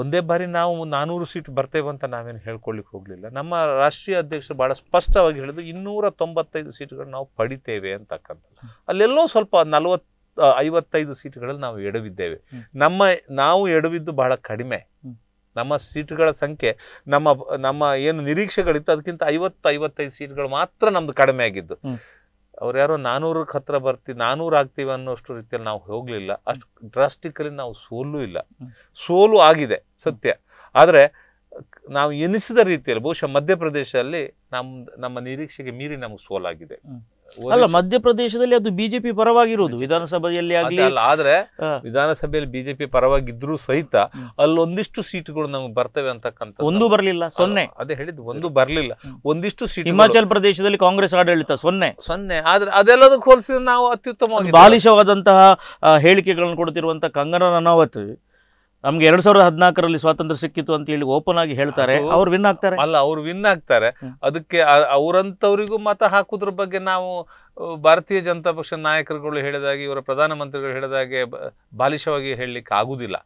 ಒಂದೇ ಬಾರಿ ನಾವು ನಾನೂರು ಸೀಟ್ ಬರ್ತೇವೆ ಅಂತ ನಾವೇನು ಹೇಳ್ಕೊಳ್ಳಿಕ್ ಹೋಗಲಿಲ್ಲ ನಮ್ಮ ರಾಷ್ಟ್ರೀಯ ಅಧ್ಯಕ್ಷರು ಭಾಳ ಸ್ಪಷ್ಟವಾಗಿ ಹೇಳಿದ್ರು ಇನ್ನೂರ ತೊಂಬತ್ತೈದು ಸೀಟ್ಗಳು ನಾವು ಪಡಿತೇವೆ ಅಂತಕ್ಕಂಥ ಅಲ್ಲೆಲ್ಲೋ ಸ್ವಲ್ಪ ನಲವತ್ತು ಐವತ್ತೈದು ಸೀಟ್ಗಳಲ್ಲಿ ನಾವು ಎಡವಿದ್ದೇವೆ ನಮ್ಮ ನಾವು ಎಡವಿದ್ದು ಬಹಳ ಕಡಿಮೆ ನಮ್ಮ ಸೀಟ್ಗಳ ಸಂಖ್ಯೆ ನಮ್ಮ ನಮ್ಮ ಏನು ನಿರೀಕ್ಷೆಗಳಿತ್ತು ಅದಕ್ಕಿಂತ ಐವತ್ತು ಐವತ್ತೈದು ಸೀಟ್ಗಳು ಮಾತ್ರ ನಮ್ದು ಕಡಿಮೆ ಆಗಿದ್ದು ಅವ್ರು ಯಾರೋ ನಾನೂರಕ್ಕೆ ಹತ್ರ ಬರ್ತೀವಿ ನಾನೂರು ಆಗ್ತೀವಿ ಅನ್ನೋಷ್ಟು ರೀತಿಯಲ್ಲಿ ನಾವು ಹೋಗಲಿಲ್ಲ ಅಷ್ಟು ಡ್ರಾಸ್ಟಿಕಲಿ ನಾವು ಸೋಲು ಇಲ್ಲ ಸೋಲು ಆಗಿದೆ ಸತ್ಯ ಆದರೆ ನಾವು ಎನಿಸಿದ ರೀತಿಯಲ್ಲಿ ಬಹುಶಃ ಮಧ್ಯಪ್ರದೇಶದಲ್ಲಿ ನಮ್ಮ ನಮ್ಮ ನಿರೀಕ್ಷೆಗೆ ಮೀರಿ ನಮಗೆ ಸೋಲಾಗಿದೆ ಅಲ್ಲ ಮಧ್ಯಪ್ರದೇಶದಲ್ಲಿ ಅದು ಬಿಜೆಪಿ ಪರವಾಗಿರುವುದು ವಿಧಾನಸಭೆಯಲ್ಲಿ ಆಗಲಿ ಅಲ್ಲ ಆದ್ರೆ ವಿಧಾನಸಭೆಯಲ್ಲಿ ಬಿಜೆಪಿ ಪರವಾಗಿದ್ರು ಸಹಿತ ಅಲ್ಲೊಂದಿಷ್ಟು ಸೀಟ್ಗಳು ನಮ್ಗೆ ಬರ್ತವೆ ಅಂತಕ್ಕಂಥ ಒಂದು ಬರಲಿಲ್ಲ ಸೊನ್ನೆ ಅದೇ ಹೇಳಿದ್ದು ಒಂದು ಬರಲಿಲ್ಲ ಒಂದಿಷ್ಟು ಸೀಟ್ ಹಿಮಾಚಲ ಪ್ರದೇಶದಲ್ಲಿ ಕಾಂಗ್ರೆಸ್ ಆಡಳಿತ ಸೊನ್ನೆ ಸೊನ್ನೆ ಆದ್ರೆ ಅದೆಲ್ಲದಕ್ಕೆ ಹೋಲಿಸಿದ್ರೆ ನಾವು ಅತ್ಯುತ್ತಮ ಬಾಲಿಶವಾದಂತಹ ಹೇಳಿಕೆಗಳನ್ನು ಕೊಡ್ತಿರುವಂತಹ ಕಂಗನ ರನಾವತ್ ನಮ್ಗೆ ಎರಡ್ ಸಾವಿರದ ಹದಿನಾಲ್ಕರಲ್ಲಿ ಸ್ವಾತಂತ್ರ್ಯ ಸಿಕ್ಕಿತ್ತು ಅಂತ ಹೇಳಿ ಓಪನ್ ಆಗಿ ಹೇಳ್ತಾರೆ ಅವ್ರು ವಿನ್ ಆಗ್ತಾರೆ ಅಲ್ಲ ಅವ್ರು ವಿನ್ ಆಗ್ತಾರೆ ಅದಕ್ಕೆ ಅವರಂತವ್ರಿಗೂ ಮತ ಹಾಕುದ್ರ ಬಗ್ಗೆ ನಾವು ಭಾರತೀಯ ಜನತಾ ಪಕ್ಷ ನಾಯಕರುಗಳು ಹೇಳಿದಾಗೆ ಇವರ ಪ್ರಧಾನಮಂತ್ರಿಗಳು ಹೇಳಿದಾಗೆ ಬಾಲಿಶವಾಗಿ ಹೇಳಲಿಕ್ಕೆ ಆಗುದಿಲ್ಲ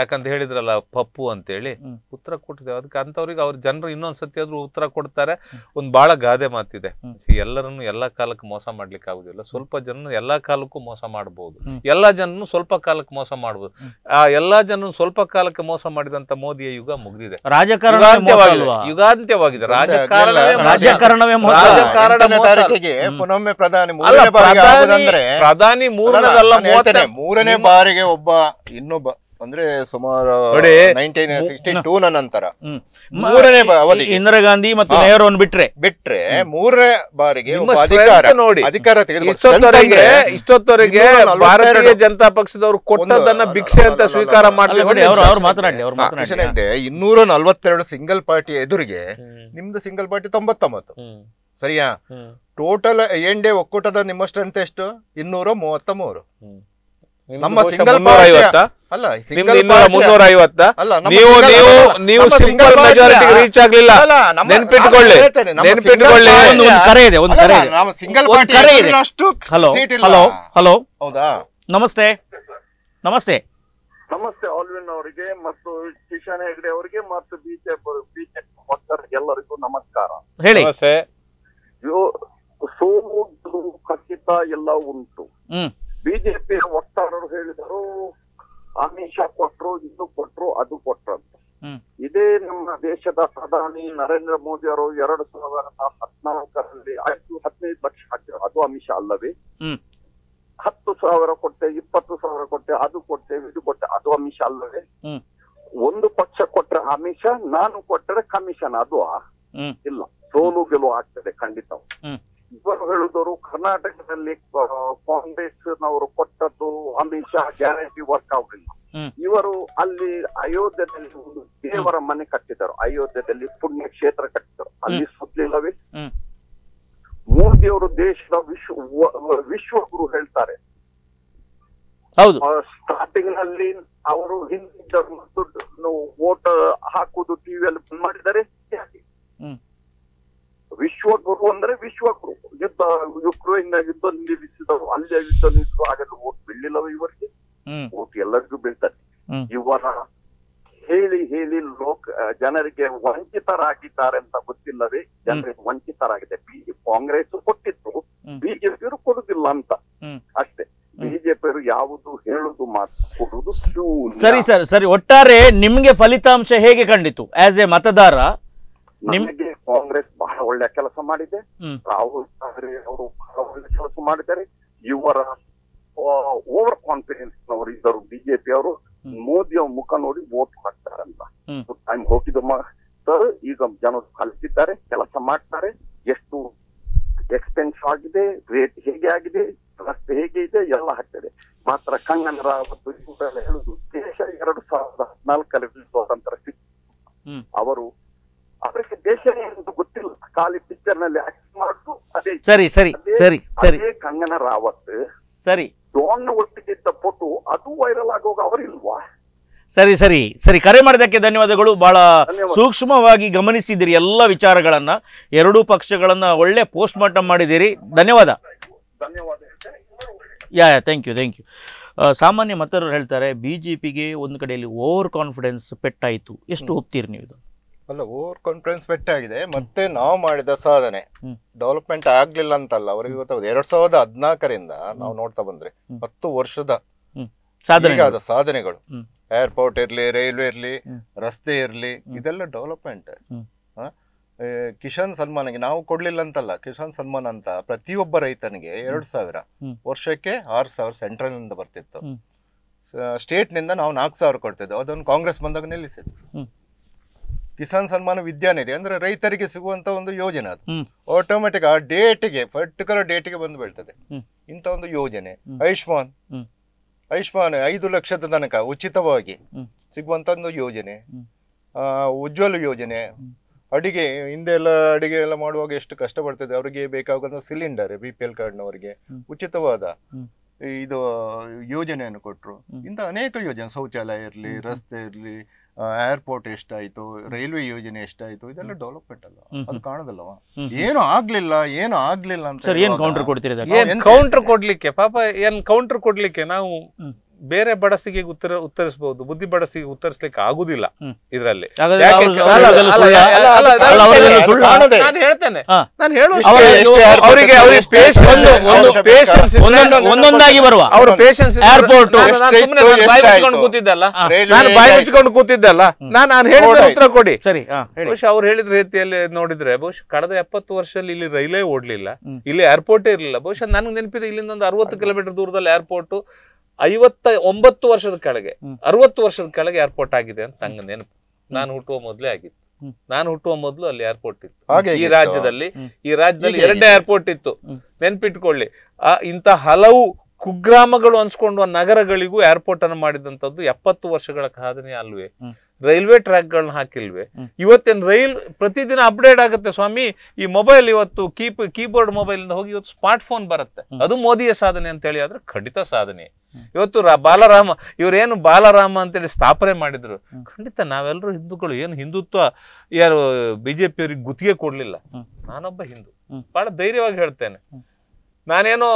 ಯಾಕಂತ ಹೇಳಿದ್ರಲ್ಲ ಪಪ್ಪು ಅಂತೇಳಿ ಉತ್ತರ ಕೊಟ್ಟಿದೆ ಅದಕ್ಕೆ ಅಂತವ್ರಿಗೆ ಅವ್ರ ಜನರು ಇನ್ನೊಂದ್ಸತಿ ಆದ್ರೂ ಉತ್ತರ ಕೊಡ್ತಾರೆ ಒಂದು ಬಹಳ ಗಾದೆ ಮಾತಿದೆ ಎಲ್ಲರನ್ನು ಎಲ್ಲಾ ಕಾಲಕ್ಕೆ ಮೋಸ ಮಾಡ್ಲಿಕ್ಕೆ ಆಗುದಿಲ್ಲ ಸ್ವಲ್ಪ ಜನ ಎಲ್ಲಾ ಕಾಲಕ್ಕೂ ಮೋಸ ಮಾಡಬಹುದು ಎಲ್ಲಾ ಜನನು ಸ್ವಲ್ಪ ಕಾಲಕ್ಕೆ ಮೋಸ ಮಾಡಬಹುದು ಆ ಎಲ್ಲಾ ಜನರು ಸ್ವಲ್ಪ ಕಾಲಕ್ಕೆ ಮೋಸ ಮಾಡಿದಂತ ಮೋದಿಯ ಯುಗ ಮುಗಿದಿದೆ ರಾಜಕಾರಣ ಯುಗಾಂತ್ಯವಾಗಿದೆ ರಾಜಕಾರಣ ರಾಜಕಾರಣವೇ ರಾಜಕಾರಣ ಪ್ರಧಾನಿ ಮೂರನೇ ಬಾರಿಗೆ ಪ್ರಧಾನಿ ಮೂರನೇದಲ್ಲ ಮೂರನೇ ಬಾರಿಗೆ ಒಬ್ಬ ಇನ್ನೊಬ್ಬ ಅಂದ್ರೆ ಸುಮಾರು ಟೂ ನಂತರ ಮೂರನೇ ಅವಧಿ ಇಂದಿರಾ ಗಾಂಧಿ ಮತ್ತು ನೆಹರು ಬಿಟ್ರೆ ಬಿಟ್ರೆ ಮೂರನೇ ಬಾರಿಗೆ ಅಧಿಕಾರ ನೋಡಿ ಅಧಿಕಾರ ಇಷ್ಟೊತ್ತವರೆಗೆ ಇಷ್ಟೊತ್ತವರೆಗೆ ಭಾರತೀಯ ಜನತಾ ಪಕ್ಷದವರು ಕೊಟ್ಟದನ್ನ ಭಿಕ್ಷೆ ಅಂತ ಸ್ವೀಕಾರ ಮಾಡ್ತಾರೆ ಇನ್ನೂರ ನಲ್ವತ್ತೆರಡು ಸಿಂಗಲ್ ಪಾರ್ಟಿ ಎದುರಿಗೆ ನಿಮ್ದು ಸಿಂಗಲ್ ಪಾರ್ಟಿ ತೊಂಬತ್ತೊಂಬತ್ತು ಸರಿಯಾ ಟೋಟಲ್ ಏನ್ ಡೇ ಒಕ್ಕೂಟದ ನಿಮ್ಮ ಸ್ಟ್ರೆಂತ್ ಎಷ್ಟು ಇನ್ನೂರ ಮೂವತ್ತ ಮೂರು ನಮ್ಮ ಸಿಂಗಲ್ ಅಲ್ಲ ಮುನ್ನೂರ ಐವತ್ತ ನೀವು ನೀವು ನೀವು ಸಿಂಗಲ್ ಮೆಜಾರಿಟಿ ರೀಚ್ ಆಗ್ಲಿಲ್ಲ ನೆನ್ಪಿಟ್ಕೊಳ್ಳಿ ನೆನ್ಪಿಟ್ಕೊಳ್ಳಿ ಒಂದು ಕರೆ ಇದೆ ಒಂದು ಕರೆ ಇದೆ ಸಿಂಗಲ್ ಕರೆ ಇದೆ ಅಷ್ಟು ಹಲೋ ಹಲೋ ಹಲೋ ಹೌದಾ ನಮಸ್ತೆ ನಮಸ್ತೆ ನಮಸ್ತೆ ಆಲ್ವಿನ್ ಅವರಿಗೆ ಮತ್ತು ಕಿಶನ್ ಹೆಗ್ಡೆ ಅವರಿಗೆ ಮತ್ತು ಬಿಜೆಪಿ ಬಿಜೆಪಿ ಎಲ್ಲರಿಗೂ ನಮಸ್ಕಾರ ಹೇಳಿ ನಮಸ್ತೆ ಸೋಮು ಖಚಿತ ಎಲ್ಲ ಉಂಟು ಬಿಜೆಪಿ ವಕ್ತಾರರು ಹೇಳಿದರು ಶಾ ಕೊಟ್ರು ಇದು ಕೊಟ್ರು ಅದು ಕೊಟ್ರಂತ ಇದೇ ನಮ್ಮ ದೇಶದ ಪ್ರಧಾನಿ ನರೇಂದ್ರ ಮೋದಿ ಅವರು ಎರಡು ಸಾವಿರದ ಹದಿನಾಲ್ಕರಲ್ಲಿ ಐದು ಹದಿನೈದು ಲಕ್ಷ ಹಾಕಿದ್ರು ಅದು ಶಾ ಅಲ್ಲವೇ ಹತ್ತು ಸಾವಿರ ಕೊಟ್ಟೆ ಇಪ್ಪತ್ತು ಸಾವಿರ ಕೊಟ್ಟೆ ಅದು ಕೊಟ್ಟೆ ಇದು ಕೊಟ್ಟೆ ಅದು ಶಾ ಅಲ್ಲವೇ ಒಂದು ಪಕ್ಷ ಕೊಟ್ರೆ ಆಮಿಷ ನಾನು ಕೊಟ್ಟರೆ ಕಮಿಷನ್ ಅದು ಇಲ್ಲ ಸೋಲು ಗೆಲುವು ಆಗ್ತದೆ ಖಂಡಿತ ಇವರು ಹೇಳಿದವರು ಕರ್ನಾಟಕದಲ್ಲಿ ಕಾಂಗ್ರೆಸ್ ನವರು ಕೊಟ್ಟದ್ದು ಅಮಿತ್ ಶಾ ಗ್ಯಾರಂಟಿ ವರ್ಕ್ ಆಗಲಿಲ್ಲ ಇವರು ಅಲ್ಲಿ ಅಯೋಧ್ಯೆಯಲ್ಲಿ ಒಂದು ದೇವರ ಮನೆ ಕಟ್ಟಿದರು ಅಯೋಧ್ಯೆಯಲ್ಲಿ ಪುಣ್ಯ ಕ್ಷೇತ್ರ ಕಟ್ಟಿದರು ಅಲ್ಲಿ ಸುತ್ತಲಿಲ್ಲವೇ ಮೋದಿಯವರು ದೇಶದ ವಿಶ್ವ ವಿಶ್ವಗುರು ಹೇಳ್ತಾರೆ ಸ್ಟಾರ್ಟಿಂಗ್ ನಲ್ಲಿ ಅವರು ಹಿಂದಿ ಮತ್ತು ವೋಟ್ ಹಾಕುವುದು ಟಿವಿಯಲ್ಲಿ ಬಂದ್ ಮಾಡಿದರೆ ವಿಶ್ವ ಗುರು ಅಂದ್ರೆ ಗುರು ಯುದ್ಧ ಯುಕ್ರೇನ್ ಯುದ್ಧ ನಿಲ್ಲಿಸಿದವರು ಅಲ್ಲಿ ಯುದ್ಧ ನಿಲ್ಲಿಸಿದ್ರು ಹಾಗಾದ್ರೆ ಓಟ್ ಬೀಳಿಲ್ಲವ ಇವರಿಗೆ ಓಟ್ ಎಲ್ಲರಿಗೂ ಬೀಳ್ತಾರೆ ಇವರ ಹೇಳಿ ಹೇಳಿ ಲೋಕ ಜನರಿಗೆ ವಂಚಿತರಾಗಿದ್ದಾರೆ ಅಂತ ಗೊತ್ತಿಲ್ಲವೇ ಜನರಿಗೆ ವಂಚಿತರಾಗಿದೆ ಕಾಂಗ್ರೆಸ್ ಕೊಟ್ಟಿತ್ತು ಬಿಜೆಪಿಯರು ಕೊಡುದಿಲ್ಲ ಅಂತ ಅಷ್ಟೇ ಬಿಜೆಪಿಯರು ಯಾವುದು ಹೇಳುದು ಮಾತು ಕೊಡುದು ಸರಿ ಸರ್ ಸರಿ ಒಟ್ಟಾರೆ ನಿಮ್ಗೆ ಫಲಿತಾಂಶ ಹೇಗೆ ಕಂಡಿತು ಆಸ್ ಎ ಮತದಾರ ನಿಮಗೆ ಕಾಂಗ್ರೆಸ್ ಒಳ್ಳೆ ಕೆಲಸ ಮಾಡಿದೆ ರಾಹುಲ್ ಗಾಂಧಿ ಅವರು ಒಳ್ಳೆ ಕೆಲಸ ಮಾಡಿದ್ದಾರೆ ಇವರ ಓವರ್ ಕಾನ್ಫಿಡೆನ್ಸ್ ನವರು ಇದ್ದರು ಬಿಜೆಪಿ ಅವರು ಮೋದಿ ಅವ್ರ ಮುಖ ನೋಡಿ ವೋಟ್ ಮಾಡ್ತಾರಂತ ಟೈಮ್ ಹೋಗಿದ್ದ ಸರ್ ಈಗ ಜನರು ಕಲಿತಿದ್ದಾರೆ ಕೆಲಸ ಮಾಡ್ತಾರೆ ಎಷ್ಟು ಎಕ್ಸ್ಪೆನ್ಸ್ ಆಗಿದೆ ರೇಟ್ ಹೇಗೆ ಆಗಿದೆ ರಸ್ತೆ ಹೇಗೆ ಇದೆ ಎಲ್ಲ ಹಾಕ್ತದೆ ಮಾತ್ರ ಕಂಗನ ರಾವತ್ ಹೇಳುದು ದೇಶ ಎರಡು ಸಾವಿರದ ಹದಿನಾಲ್ಕರಲ್ಲಿ ಸ್ವಾತಂತ್ರ್ಯ ಸಿಕ್ಕ ಅವರು ಅದಕ್ಕೆ ದೇಶ ಏನಂತ ಗೊತ್ತಿಲ್ಲ ಖಾಲಿ ಪಿಕ್ಚರ್ ನಲ್ಲಿ ಅದೇ ಸರಿ ಸರಿ ಸರಿ ಸರಿ ಕಂಗನ ರಾವತ್ ಸರಿ ಡೋನ್ ಒಟ್ಟಿಗೆ ಫೋಟೋ ಅದು ವೈರಲ್ ಆಗೋಗ ಅವರಿಲ್ವಾ ಸರಿ ಸರಿ ಸರಿ ಕರೆ ಮಾಡಿದ್ದಕ್ಕೆ ಧನ್ಯವಾದಗಳು ಬಹಳ ಸೂಕ್ಷ್ಮವಾಗಿ ಗಮನಿಸಿದಿರಿ ಎಲ್ಲ ವಿಚಾರಗಳನ್ನ ಎರಡೂ ಪಕ್ಷಗಳನ್ನ ಒಳ್ಳೆ ಪೋಸ್ಟ್ ಮಾರ್ಟಮ್ ಮಾಡಿದಿರಿ ಧನ್ಯವಾದ yeah yeah thank you thank you ಸಾಮಾನ್ಯ ಮತರು ಹೇಳ್ತಾರೆ ಬಿ ಜೆ ಪಿಗೆ ಒಂದು ಕಡೆಯಲ್ಲಿ ಓವರ್ ಕಾನ್ಫಿಡೆನ್ಸ್ ಪೆಟ್ಟಾಯಿತು ಎಷ್ಟು ಒಪ್ತೀರಿ ನೀವು ಇದು ಅಲ್ಲ ಓವರ್ ಕಾನ್ಫಿಡೆನ್ಸ್ ಬೆಟ್ಟಾಗಿದೆ ಮತ್ತೆ ನಾವು ಮಾಡಿದ ಸಾಧನೆ ಡೆವಲಪ್ಮೆಂಟ್ ಆಗ್ಲಿಲ್ಲ ಅಂತಲ್ಲ ಅವರಿಗೆ ಗೊತ್ತಾಗುದು ಎರಡ್ ಸಾವಿರದ ಹದಿನಾಲ್ಕರಿಂದ ನಾವು ನೋಡ್ತಾ ಬಂದ್ರೆ ಹತ್ತು ವರ್ಷದ ಸಾಧನೆ ಸಾಧನೆಗಳು ಏರ್ಪೋರ್ಟ್ ಇರ್ಲಿ ರೈಲ್ವೆ ಇರ್ಲಿ ರಸ್ತೆ ಇರ್ಲಿ ಇದೆಲ್ಲ ಡೆವಲಪ್ಮೆಂಟ್ ಕಿಶನ್ ಸಲ್ಮಾನ್ಗೆ ನಾವು ಕೊಡ್ಲಿಲ್ಲ ಅಂತಲ್ಲ ಕಿಶನ್ ಸಲ್ಮಾನ್ ಅಂತ ಪ್ರತಿಯೊಬ್ಬ ರೈತನಿಗೆ ಎರಡ್ ಸಾವಿರ ವರ್ಷಕ್ಕೆ ಆರ್ ಸಾವಿರ ಸೆಂಟ್ರಲ್ ನಿಂದ ಬರ್ತಿತ್ತು ಸ್ಟೇಟ್ ನಿಂದ ನಾವು ನಾಲ್ಕು ಸಾವಿರ ಕೊಡ್ತಿದ್ದೆವು ಅದನ್ನು ಕಾಂಗ್ರೆಸ್ ಬಂದಾಗ ನಿಲ್ಲಿಸಿದ್ರು ಕಿಸಾನ್ ಸನ್ಮಾನ ವಿದ್ಯಾನಿಧಿ ಅಂದ್ರೆ ರೈತರಿಗೆ ಸಿಗುವಂತ ಒಂದು ಯೋಜನೆ ಅದು ಆಟೋಮೆಟಿಕ್ ಆ ಡೇಟ್ಗೆ ಪರ್ಟಿಕ್ಯುಲರ್ ಡೇಟ್ಗೆ ಬಂದು ಬೀಳ್ತದೆ ಇಂತ ಒಂದು ಯೋಜನೆ ಆಯುಷ್ಮಾನ್ ಆಯುಷ್ಮಾನ್ ಐದು ಲಕ್ಷದ ತನಕ ಉಚಿತವಾಗಿ ಸಿಗುವಂತ ಒಂದು ಯೋಜನೆ ಆ ಉಜ್ವಲ ಯೋಜನೆ ಅಡಿಗೆ ಹಿಂದೆ ಎಲ್ಲ ಅಡಿಗೆ ಎಲ್ಲ ಮಾಡುವಾಗ ಎಷ್ಟು ಕಷ್ಟ ಪಡ್ತದೆ ಅವರಿಗೆ ಬೇಕಾಗುವಂತ ಸಿಲಿಂಡರ್ ಬಿ ಪಿ ಎಲ್ ಕಾರ್ಡ್ನವರಿಗೆ ಉಚಿತವಾದ ಇದು ಯೋಜನೆಯನ್ನು ಕೊಟ್ಟರು ಇಂಥ ಅನೇಕ ಯೋಜನೆ ಶೌಚಾಲಯ ಇರಲಿ ರಸ್ತೆ ಇರಲಿ ಏರ್ಪೋರ್ಟ್ ಎಷ್ಟಾಯ್ತು ರೈಲ್ವೆ ಯೋಜನೆ ಎಷ್ಟಾಯ್ತು ಇದೆಲ್ಲ ಡೆವಲಪ್ಮೆಂಟ್ ಅಲ್ಲ ಅದು ಕಾಣದಲ್ಲವ ಏನು ಆಗ್ಲಿಲ್ಲ ಏನು ಆಗ್ಲಿಲ್ಲ ಅಂತ ಕೌಂಟರ್ ಕೊಡ್ಲಿಕ್ಕೆ ಪಾಪ ಏನ್ ಕೌಂಟರ್ ಕೊಡ್ಲಿಕ್ಕೆ ನಾವು ಬೇರೆ ಬಡಸಿಗೆ ಉತ್ತರ ಉತ್ತರಿಸಬಹುದು ಬುದ್ಧಿ ಬಡಸಿಗೆ ಉತ್ತರಿಸಲಿಕ್ಕೆ ಆಗುದಿಲ್ಲ ಇದರಲ್ಲಿ ನಾನು ಒಂದೊಂದಾಗಿ ಬರುವ ಪೇಷನ್ಸ್ ಏರ್ಪೋರ್ಟ್ ಕೂತಿದ್ದಲ್ಲ ನಾನು ನಾನು ಉತ್ತರ ಕೊಡಿ ಸರಿ ಬಹುಶಃ ಅವ್ರು ಹೇಳಿದ ರೀತಿಯಲ್ಲಿ ನೋಡಿದ್ರೆ ಬಹುಶಃ ಕಳೆದ ಎಪ್ಪತ್ತು ವರ್ಷದಲ್ಲಿ ಇಲ್ಲಿ ರೈಲೇ ಓಡ್ಲಿಲ್ಲ ಇಲ್ಲಿ ಏರ್ಪೋರ್ಟೇ ಇರಲಿಲ್ಲ ಬಹುಶಃ ನನಗೆ ನೆನಪಿದೆ ಇಲ್ಲಿಂದ ಒಂದು ಅರವತ್ತು ಕಿಲೋಮೀಟರ್ ದೂರದಲ್ಲಿ ಏರ್ಪೋರ್ಟ್ ಐವತ್ತ ಒಂಬತ್ತು ವರ್ಷದ ಕೆಳಗೆ ಅರವತ್ತು ವರ್ಷದ ಕೆಳಗೆ ಏರ್ಪೋರ್ಟ್ ಆಗಿದೆ ಅಂತ ನಂಗೆ ನೆನಪು ನಾನು ಹುಟ್ಟುವ ಮೊದಲೇ ಆಗಿತ್ತು ನಾನು ಹುಟ್ಟುವ ಮೊದಲು ಅಲ್ಲಿ ಏರ್ಪೋರ್ಟ್ ಇತ್ತು ಈ ರಾಜ್ಯದಲ್ಲಿ ಈ ರಾಜ್ಯದಲ್ಲಿ ಎರಡೇ ಏರ್ಪೋರ್ಟ್ ಇತ್ತು ನೆನ್ಪಿಟ್ಕೊಳ್ಳಿ ಆ ಇಂತ ಹಲವು ಕುಗ್ರಾಮಗಳು ಅನ್ಸ್ಕೊಂಡು ನಗರಗಳಿಗೂ ಏರ್ಪೋರ್ಟ್ ಅನ್ನು ಮಾಡಿದಂತದ್ದು ಎಪ್ಪತ್ತು ವರ್ಷಗಳ ಸಾಧನೆ ಅಲ್ವೇ ರೈಲ್ವೆ ಟ್ರ್ಯಾಕ್ ಗಳನ್ನ ಹಾಕಿಲ್ವೆ ಇವತ್ತಿನ ರೈಲ್ ಪ್ರತಿದಿನ ಅಪ್ಡೇಟ್ ಆಗುತ್ತೆ ಸ್ವಾಮಿ ಈ ಮೊಬೈಲ್ ಇವತ್ತು ಕೀಪ್ ಕೀಬೋರ್ಡ್ ಮೊಬೈಲ್ ಹೋಗಿ ಇವತ್ತು ಸ್ಮಾರ್ಟ್ ಫೋನ್ ಬರುತ್ತೆ ಅದು ಮೋದಿಯ ಸಾಧನೆ ಅಂತ ಹೇಳಿ ಆದ್ರೆ ಖಂಡಿತ ಸಾಧನೆ ಇವತ್ತು ಬಾಲರಾಮ ಇವರೇನು ಬಾಲರಾಮ ಅಂತೇಳಿ ಸ್ಥಾಪನೆ ಮಾಡಿದ್ರು ಖಂಡಿತ ನಾವೆಲ್ಲರೂ ಹಿಂದೂಗಳು ಏನು ಹಿಂದುತ್ವ ಯಾರು ಬಿಜೆಪಿಯವ್ರಿಗೆ ಗುತ್ತಿಗೆ ಕೊಡ್ಲಿಲ್ಲ ನಾನೊಬ್ಬ ಹಿಂದೂ ಬಹಳ ಧೈರ್ಯವಾಗಿ ಹೇಳ್ತೇನೆ ನಾನೇನು